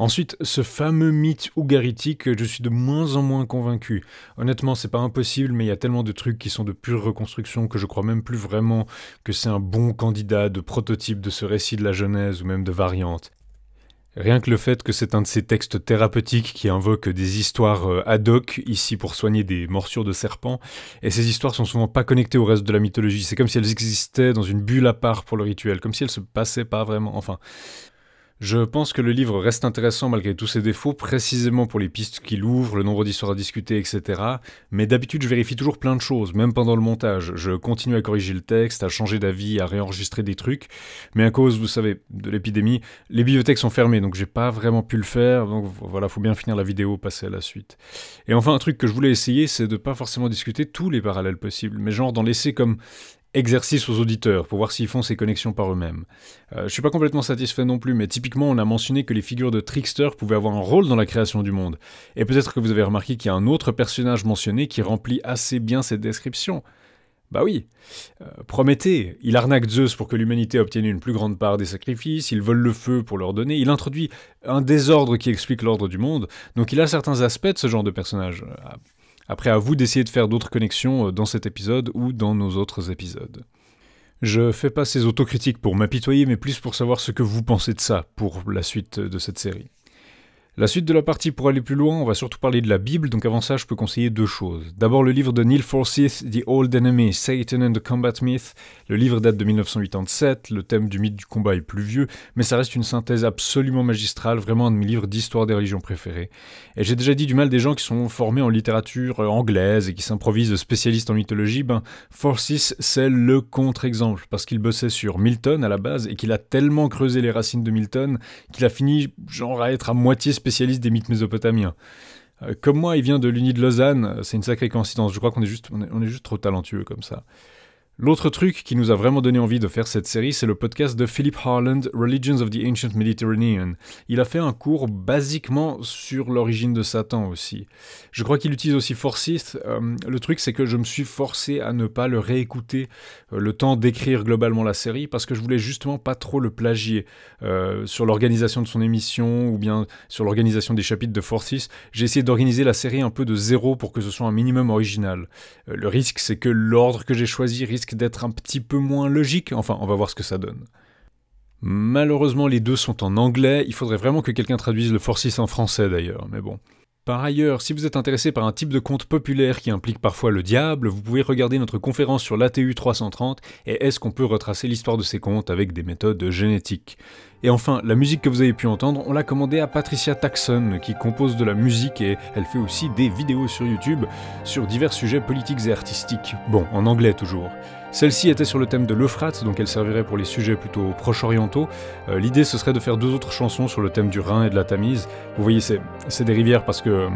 Ensuite, ce fameux mythe ougaritique, je suis de moins en moins convaincu. Honnêtement, c'est pas impossible, mais il y a tellement de trucs qui sont de pure reconstruction que je crois même plus vraiment que c'est un bon candidat de prototype de ce récit de la Genèse ou même de variante. Rien que le fait que c'est un de ces textes thérapeutiques qui invoque des histoires euh, ad hoc, ici pour soigner des morsures de serpents, et ces histoires sont souvent pas connectées au reste de la mythologie, c'est comme si elles existaient dans une bulle à part pour le rituel, comme si elles se passaient pas vraiment, enfin... Je pense que le livre reste intéressant malgré tous ses défauts, précisément pour les pistes qu'il ouvre, le nombre d'histoires à discuter, etc. Mais d'habitude, je vérifie toujours plein de choses, même pendant le montage. Je continue à corriger le texte, à changer d'avis, à réenregistrer des trucs. Mais à cause, vous savez, de l'épidémie, les bibliothèques sont fermées, donc j'ai pas vraiment pu le faire. Donc voilà, faut bien finir la vidéo, passer à la suite. Et enfin, un truc que je voulais essayer, c'est de pas forcément discuter tous les parallèles possibles, mais genre d'en laisser comme exercice aux auditeurs pour voir s'ils font ces connexions par eux-mêmes. Je euh, je suis pas complètement satisfait non plus, mais typiquement on a mentionné que les figures de trickster pouvaient avoir un rôle dans la création du monde. Et peut-être que vous avez remarqué qu'il y a un autre personnage mentionné qui remplit assez bien cette description. Bah oui. Euh, Prométhée, il arnaque Zeus pour que l'humanité obtienne une plus grande part des sacrifices, il vole le feu pour leur donner, il introduit un désordre qui explique l'ordre du monde, donc il a certains aspects de ce genre de personnage. Euh, après, à vous d'essayer de faire d'autres connexions euh, dans cet épisode ou dans nos autres épisodes. Je fais pas ces autocritiques pour m'apitoyer, mais plus pour savoir ce que vous pensez de ça pour la suite de cette série. La suite de la partie, pour aller plus loin, on va surtout parler de la Bible, donc avant ça, je peux conseiller deux choses. D'abord, le livre de Neil Forsyth, The Old Enemy, Satan and the Combat Myth. Le livre date de 1987, le thème du mythe du combat est plus vieux, mais ça reste une synthèse absolument magistrale, vraiment un de mes livres d'histoire des religions préférés. Et j'ai déjà dit du mal des gens qui sont formés en littérature euh, anglaise et qui s'improvisent spécialistes en mythologie, ben, Forsyth, c'est le contre-exemple, parce qu'il bossait sur Milton à la base et qu'il a tellement creusé les racines de Milton qu'il a fini genre à être à moitié spécialiste spécialiste des mythes mésopotamiens. Euh, comme moi, il vient de l'Uni de Lausanne, euh, c'est une sacrée coïncidence. Je crois qu'on est juste trop talentueux comme ça. L'autre truc qui nous a vraiment donné envie de faire cette série, c'est le podcast de Philip Harland, Religions of the Ancient Mediterranean. Il a fait un cours basiquement sur l'origine de Satan aussi. Je crois qu'il utilise aussi Forces. Euh, le truc, c'est que je me suis forcé à ne pas le réécouter euh, le temps d'écrire globalement la série parce que je voulais justement pas trop le plagier euh, sur l'organisation de son émission ou bien sur l'organisation des chapitres de Forces, J'ai essayé d'organiser la série un peu de zéro pour que ce soit un minimum original. le risque, c'est que l'ordre que j'ai choisi risque d'être un petit peu moins logique. Enfin, on va voir ce que ça donne. Malheureusement, les deux sont en anglais. Il faudrait vraiment que quelqu'un traduise le Forcis en français d'ailleurs, mais bon. Par ailleurs, si vous êtes intéressé par un type de conte populaire qui implique parfois le diable, vous pouvez regarder notre conférence sur l'ATU 330 et est-ce qu'on peut retracer l'histoire de ces contes avec des méthodes génétiques. Et enfin, la musique que vous avez pu entendre, on l'a commandée à Patricia Taxon, qui compose de la musique et elle fait aussi des vidéos sur YouTube sur divers sujets politiques et artistiques. Bon, en anglais toujours. Celle-ci était sur le thème de l'Euphrate, donc elle servirait pour les sujets plutôt proche-orientaux. Euh, l'idée, ce serait de faire deux autres chansons sur le thème du Rhin et de la Tamise. Vous voyez, c'est des rivières parce que euh,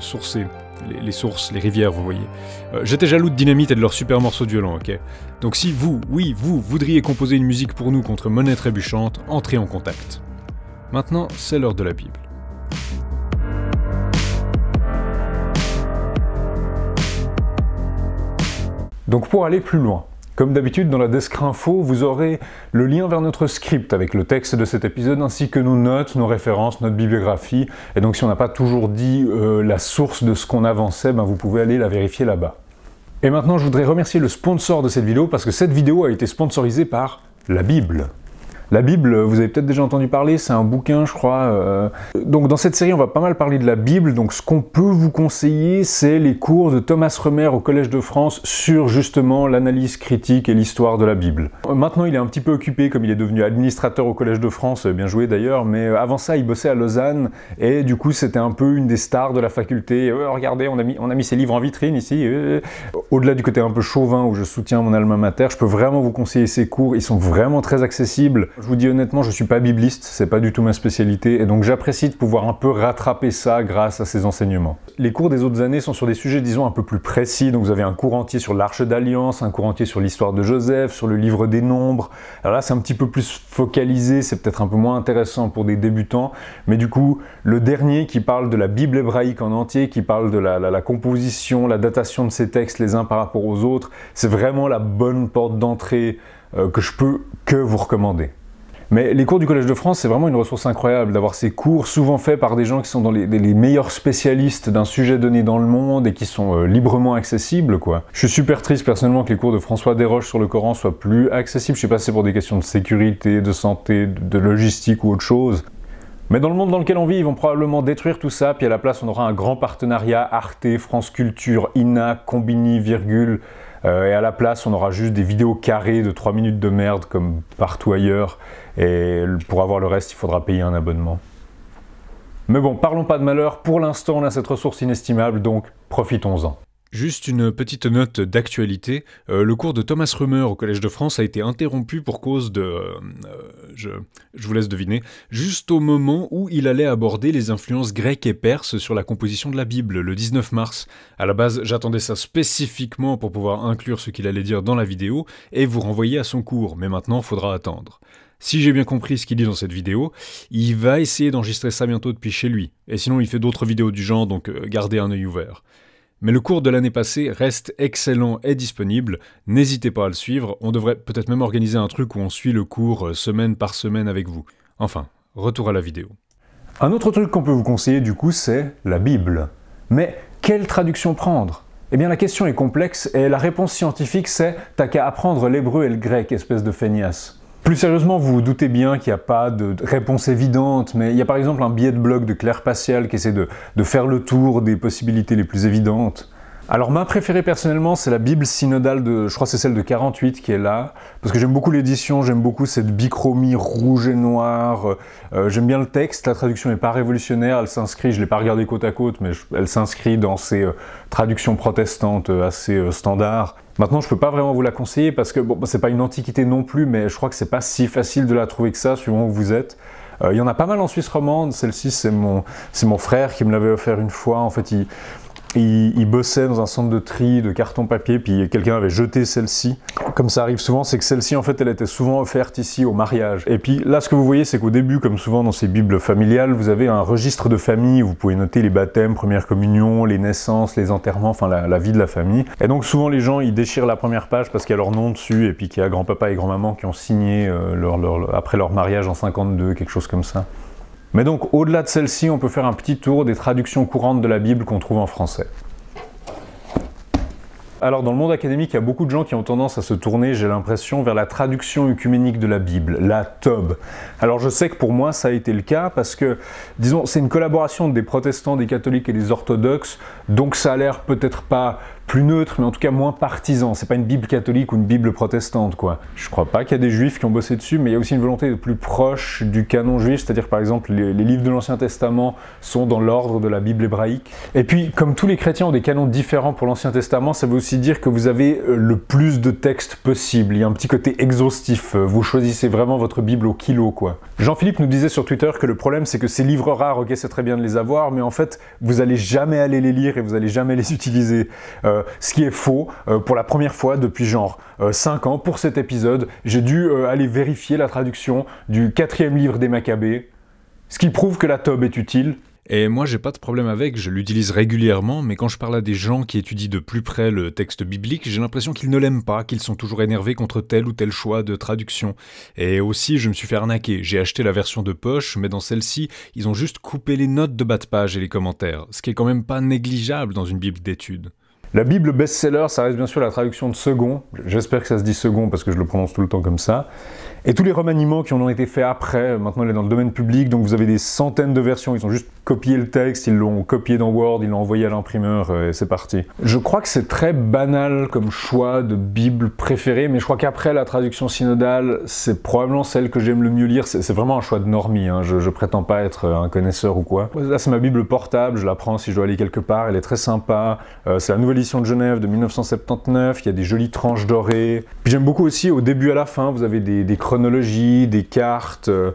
sourcées, les, sources, les rivières, vous voyez. Euh, j'étais jaloux de Dynamite et de leurs super morceaux de ok Donc si vous, oui, vous, voudriez composer une musique pour nous contre monnaie trébuchante, entrez en contact. Maintenant, c'est l'heure de la Bible. Donc pour aller plus loin, comme d'habitude, dans la description, vous aurez le lien vers notre script avec le texte de cet épisode, ainsi que nos notes, nos références, notre bibliographie. Et donc, si on n'a pas toujours dit euh, la source de ce qu'on avançait, ben, vous pouvez aller la vérifier là-bas. Et maintenant, je voudrais remercier le sponsor de cette vidéo parce que cette vidéo a été sponsorisée par la Bible. La Bible, vous avez peut-être déjà entendu parler, c'est un bouquin, je crois. Euh, donc dans cette série, on va pas mal parler de la Bible. Donc ce qu'on peut vous conseiller, c'est les cours de Thomas Remer au Collège de France sur justement l'analyse critique et l'histoire de la Bible. Maintenant, il est un petit peu occupé, comme il est devenu administrateur au Collège de France, bien joué d'ailleurs, mais euh, avant ça, il bossait à Lausanne, et du coup, c'était un peu une des stars de la faculté. Euh, regardez, on a, mis, on ses livres en vitrine ici. Au-delà du côté un peu chauvin où je soutiens mon alma mater, je peux vraiment vous conseiller ces cours, ils sont vraiment très accessibles. Je vous dis honnêtement, je ne suis pas bibliste, c'est pas du tout ma spécialité, et donc j'apprécie de pouvoir un peu rattraper ça grâce à ces enseignements. Les cours des autres années sont sur des sujets, disons, un peu plus précis, donc vous avez un cours entier sur l'Arche d'Alliance, un cours entier sur l'histoire de Joseph, sur le livre des nombres. Alors là, c'est un petit peu plus focalisé, c'est peut-être un peu moins intéressant pour des débutants, mais du coup, le dernier qui parle de la Bible hébraïque en entier, qui parle de la, composition, la datation de ces textes les uns par rapport aux autres, c'est vraiment la bonne porte d'entrée euh, que je peux que vous recommander. Mais les cours du Collège de France, c'est vraiment une ressource incroyable d'avoir ces cours, souvent faits par des gens qui sont dans les, meilleurs spécialistes d'un sujet donné dans le monde et qui sont euh, librement accessibles, quoi. Je suis super triste personnellement que les cours de François Desroches sur le Coran soient plus accessibles. Je sais pas si c'est pour des questions de sécurité, de santé, de logistique ou autre chose. Mais dans le monde dans lequel on vit, ils vont probablement détruire tout ça, puis à la place, on aura un grand partenariat Arte, France Culture, INA, Combini, Virgule. Euh, et à la place, on aura juste des vidéos carrées de 3 minutes de merde comme partout ailleurs. Et pour avoir le reste, il faudra payer un abonnement. Mais bon, parlons pas de malheur, pour l'instant on a cette ressource inestimable, donc profitons-en. Juste une petite note d'actualité. Euh, le cours de Thomas Rumer au Collège de France a été interrompu pour cause de... Euh, euh, je, je, vous laisse deviner. Juste au moment où il allait aborder les influences grecques et perses sur la composition de la Bible, le 19 mars. À la base, j'attendais ça spécifiquement pour pouvoir inclure ce qu'il allait dire dans la vidéo et vous renvoyer à son cours, mais maintenant, faudra attendre si j'ai bien compris ce qu'il dit dans cette vidéo, il va essayer d'enregistrer ça bientôt depuis chez lui. Et sinon, il fait d'autres vidéos du genre, donc euh, gardez un œil ouvert. Mais le cours de l'année passée reste excellent et disponible, n'hésitez pas à le suivre, on devrait peut-être même organiser un truc où on suit le cours euh, semaine par semaine avec vous. Enfin, retour à la vidéo. Un autre truc qu'on peut vous conseiller du coup, c'est la Bible. Mais quelle traduction prendre eh bien la question est complexe et la réponse scientifique c'est t'as qu'à apprendre l'hébreu et le grec, espèce de feignasse. Plus sérieusement, vous vous doutez bien qu'il n'y a pas de réponse évidente, mais il y a par exemple un billet de blog de Claire Patial qui essaie de, faire le tour des possibilités les plus évidentes. Alors ma préférée personnellement, c'est la Bible synodale de, je crois c'est celle de 48 qui est là, parce que j'aime beaucoup l'édition, j'aime beaucoup cette bichromie rouge et noire, euh, euh, j'aime bien le texte, la traduction n'est pas révolutionnaire, elle s'inscrit, je l'ai pas regardée côte à côte, mais elle s'inscrit dans ces euh, traductions protestantes assez standards. Maintenant, je peux pas vraiment vous la conseiller parce que bon, c'est pas une antiquité non plus, mais je crois que c'est pas si facile de la trouver que ça, suivant où vous êtes. Euh, il y en a pas mal en Suisse romande. Celle-ci, c'est mon, c'est mon frère qui me l'avait offert une fois. En fait, il, ils bossaient dans un centre de tri de carton papier, puis quelqu'un avait jeté celle-ci. Comme ça arrive souvent, c'est que celle-ci, en fait, elle était souvent offerte ici au mariage. Et puis là, ce que vous voyez, c'est qu'au début, comme souvent dans ces bibles familiales, vous avez un registre de famille, vous pouvez noter les baptêmes, première communion, les naissances, les enterrements, enfin la, vie de la famille. Et donc souvent, les gens, ils déchirent la première page parce qu'il y a leur nom dessus, et puis qu'il y a grand-papa et grand-maman qui ont signé euh, après leur mariage en 52, quelque chose comme ça. Mais donc, au-delà de celle-ci, on peut faire un petit tour des traductions courantes de la Bible qu'on trouve en français. Alors dans le monde académique, il y a beaucoup de gens qui ont tendance à se tourner, j'ai l'impression, vers la traduction œcuménique de la Bible, la Tob. Alors je sais que pour moi ça a été le cas parce que, disons, c'est une collaboration des protestants, des catholiques et des orthodoxes, donc ça a l'air peut-être pas plus neutre, mais en tout cas moins partisan. C'est pas une Bible catholique ou une Bible protestante, quoi. Je crois pas qu'il y a des juifs qui ont bossé dessus, mais il y a aussi une volonté de plus proche du canon juif, c'est-à-dire par exemple les, livres de l'Ancien Testament sont dans l'ordre de la Bible hébraïque. Et puis, comme tous les chrétiens ont des canons différents pour l'Ancien Testament, ça veut aussi dire que vous avez euh, le plus de textes possible. Il y a un petit côté exhaustif. Vous choisissez vraiment votre Bible au kilo, quoi. Jean-Philippe nous disait sur Twitter que le problème, c'est que ces livres rares, ok, c'est très bien de les avoir, mais en fait, vous allez jamais aller les lire et vous allez jamais les utiliser. Euh, euh, ce qui est faux euh, pour la première fois depuis genre 5 euh, ans pour cet épisode. J'ai dû aller vérifier la traduction du quatrième livre des Maccabées, ce qui prouve que la TOB est utile. Et moi, j'ai pas de problème avec, je l'utilise régulièrement, mais quand je parle à des gens qui étudient de plus près le texte biblique, j'ai l'impression qu'ils ne l'aiment pas, qu'ils sont toujours énervés contre tel ou tel choix de traduction. Et aussi, je me suis fait arnaquer. J'ai acheté la version de poche, mais dans celle-ci, ils ont juste coupé les notes de bas de page et les commentaires, ce qui est quand même pas négligeable dans une Bible d'études. La Bible best-seller, ça reste bien sûr la traduction de Second. J'espère que ça se dit Second parce que je le prononce tout le temps comme ça. Et tous les remaniements qui en ont été faits après, euh, maintenant elle est dans le domaine public, donc vous avez des centaines de versions. Ils ont juste copié le texte, ils l'ont copié dans Word, ils l'ont envoyé à l'imprimeur euh, et c'est parti. Je crois que c'est très banal comme choix de Bible préférée, mais je crois qu'après la traduction synodale, c'est probablement celle que j'aime le mieux lire. C'est vraiment un choix de normie, hein. je, je prétends pas être euh, un connaisseur ou quoi. Là, c'est ma Bible portable, je la prends si je dois aller quelque part, elle est très sympa. c'est la nouvelle de Genève de 1979, il y a des jolies tranches dorées. Puis j'aime beaucoup aussi au début à la fin, vous avez des, chronologies, des cartes, euh,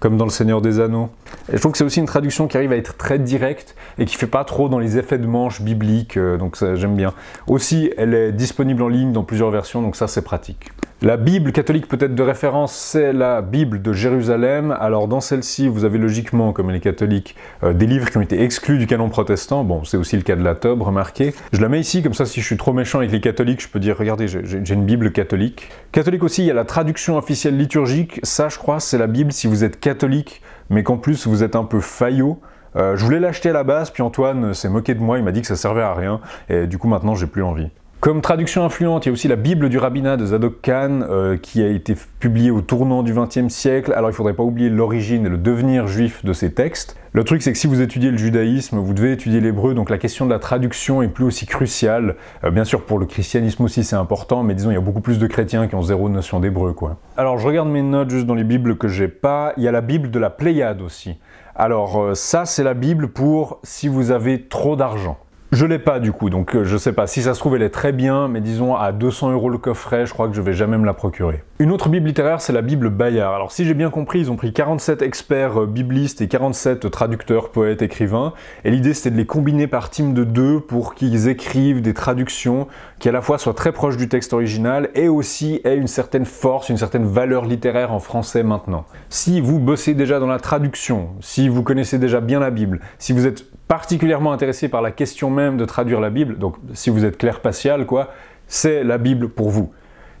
comme dans Le Seigneur des Anneaux je trouve que c'est aussi une traduction qui arrive à être très directe et qui fait pas trop dans les effets de manche bibliques, euh, donc ça j'aime bien. Aussi, elle est disponible en ligne dans plusieurs versions, donc ça c'est pratique. La Bible catholique peut-être de référence, c'est la Bible de Jérusalem. Alors dans celle-ci, vous avez logiquement, comme les catholiques, euh, des livres qui ont été exclus du canon protestant. Bon, c'est aussi le cas de la Taube, remarquez. Je la mets ici, comme ça si je suis trop méchant avec les catholiques, je peux dire, regardez, j'ai une Bible catholique. Catholique aussi, il y a la traduction officielle liturgique. Ça, je crois, c'est la Bible si vous êtes catholique mais qu'en plus vous êtes un peu faillot. Euh, je voulais l'acheter à la base, puis Antoine s'est moqué de moi, il m'a dit que ça servait à rien, et du coup maintenant j'ai plus envie. Comme traduction influente, il y a aussi la Bible du rabbinat de Zadok Khan, euh, qui a été publiée au tournant du XXe siècle. Alors il ne faudrait pas oublier l'origine et le devenir juif de ces textes. Le truc, c'est que si vous étudiez le judaïsme, vous devez étudier l'hébreu, donc la question de la traduction est plus aussi cruciale. Euh, bien sûr, pour le christianisme aussi, c'est important, mais disons, il y a beaucoup plus de chrétiens qui ont zéro notion d'hébreu, quoi. Alors je regarde mes notes juste dans les bibles que j'ai pas. Il y a la Bible de la Pléiade aussi. Alors euh, ça, c'est la Bible pour si vous avez trop d'argent. Je l'ai pas du coup, donc euh, je sais pas. Si ça se trouve, elle est très bien, mais disons à 200 euros le coffret, je crois que je vais jamais me la procurer. Une autre bible littéraire, c'est la Bible Bayard. Alors si j'ai bien compris, ils ont pris 47 experts euh, biblistes et 47 traducteurs, poètes, écrivains, et l'idée c'était de les combiner par team de deux pour qu'ils écrivent des traductions qui à la fois soient très proches du texte original et aussi aient une certaine force, une certaine valeur littéraire en français maintenant. Si vous bossez déjà dans la traduction, si vous connaissez déjà bien la Bible, si vous êtes particulièrement intéressé par la question même de traduire la Bible, donc si vous êtes clair patial quoi, c'est la Bible pour vous.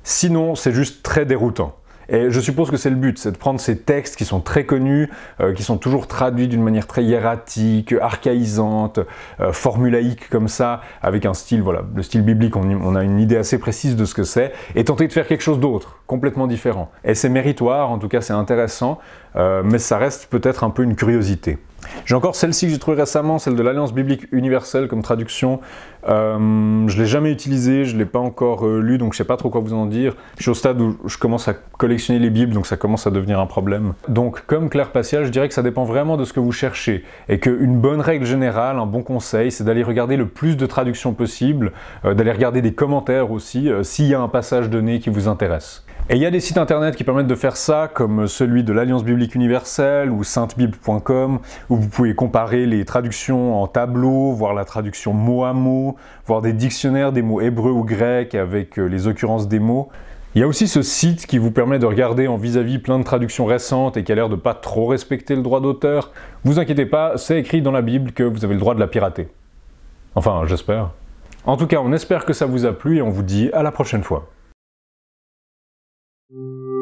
Sinon, c'est juste très déroutant. Et je suppose que c'est le but, c'est de prendre ces textes qui sont très connus, euh, qui sont toujours traduits d'une manière très hiératique, archaïsante, euh, formulaïque comme ça, avec un style, voilà, le style biblique, on, a une idée assez précise de ce que c'est, et tenter de faire quelque chose d'autre, complètement différent. Et c'est méritoire, en tout cas c'est intéressant, euh, mais ça reste peut-être un peu une curiosité. J'ai encore celle-ci que j'ai trouvée récemment, celle de l'Alliance biblique universelle comme traduction. Euh, je ne l'ai jamais utilisée, je ne l'ai pas encore lu, euh, lue, donc je ne sais pas trop quoi vous en dire. Je suis au stade où je commence à collectionner les Bibles, donc ça commence à devenir un problème. Donc, comme Claire Pascal, je dirais que ça dépend vraiment de ce que vous cherchez, et qu'une bonne règle générale, un bon conseil, c'est d'aller regarder le plus de traductions possible, euh, d'aller regarder des commentaires aussi, s'il y a un passage donné qui vous intéresse. Et il y a des sites internet qui permettent de faire ça, comme celui de l'Alliance biblique universelle ou saintebible.com, où vous pouvez comparer les traductions en tableau, voir la traduction mot à mot, voir des dictionnaires des mots hébreux ou grecs avec euh, les occurrences des mots. Il y a aussi ce site qui vous permet de regarder en vis-à-vis plein de traductions récentes et qui a l'air de pas trop respecter le droit d'auteur. Vous inquiétez pas, c'est écrit dans la Bible que vous avez le droit de la pirater. Enfin, j'espère. En tout cas, on espère que ça vous a plu et on vous dit à la prochaine fois. Thank mm -hmm. you.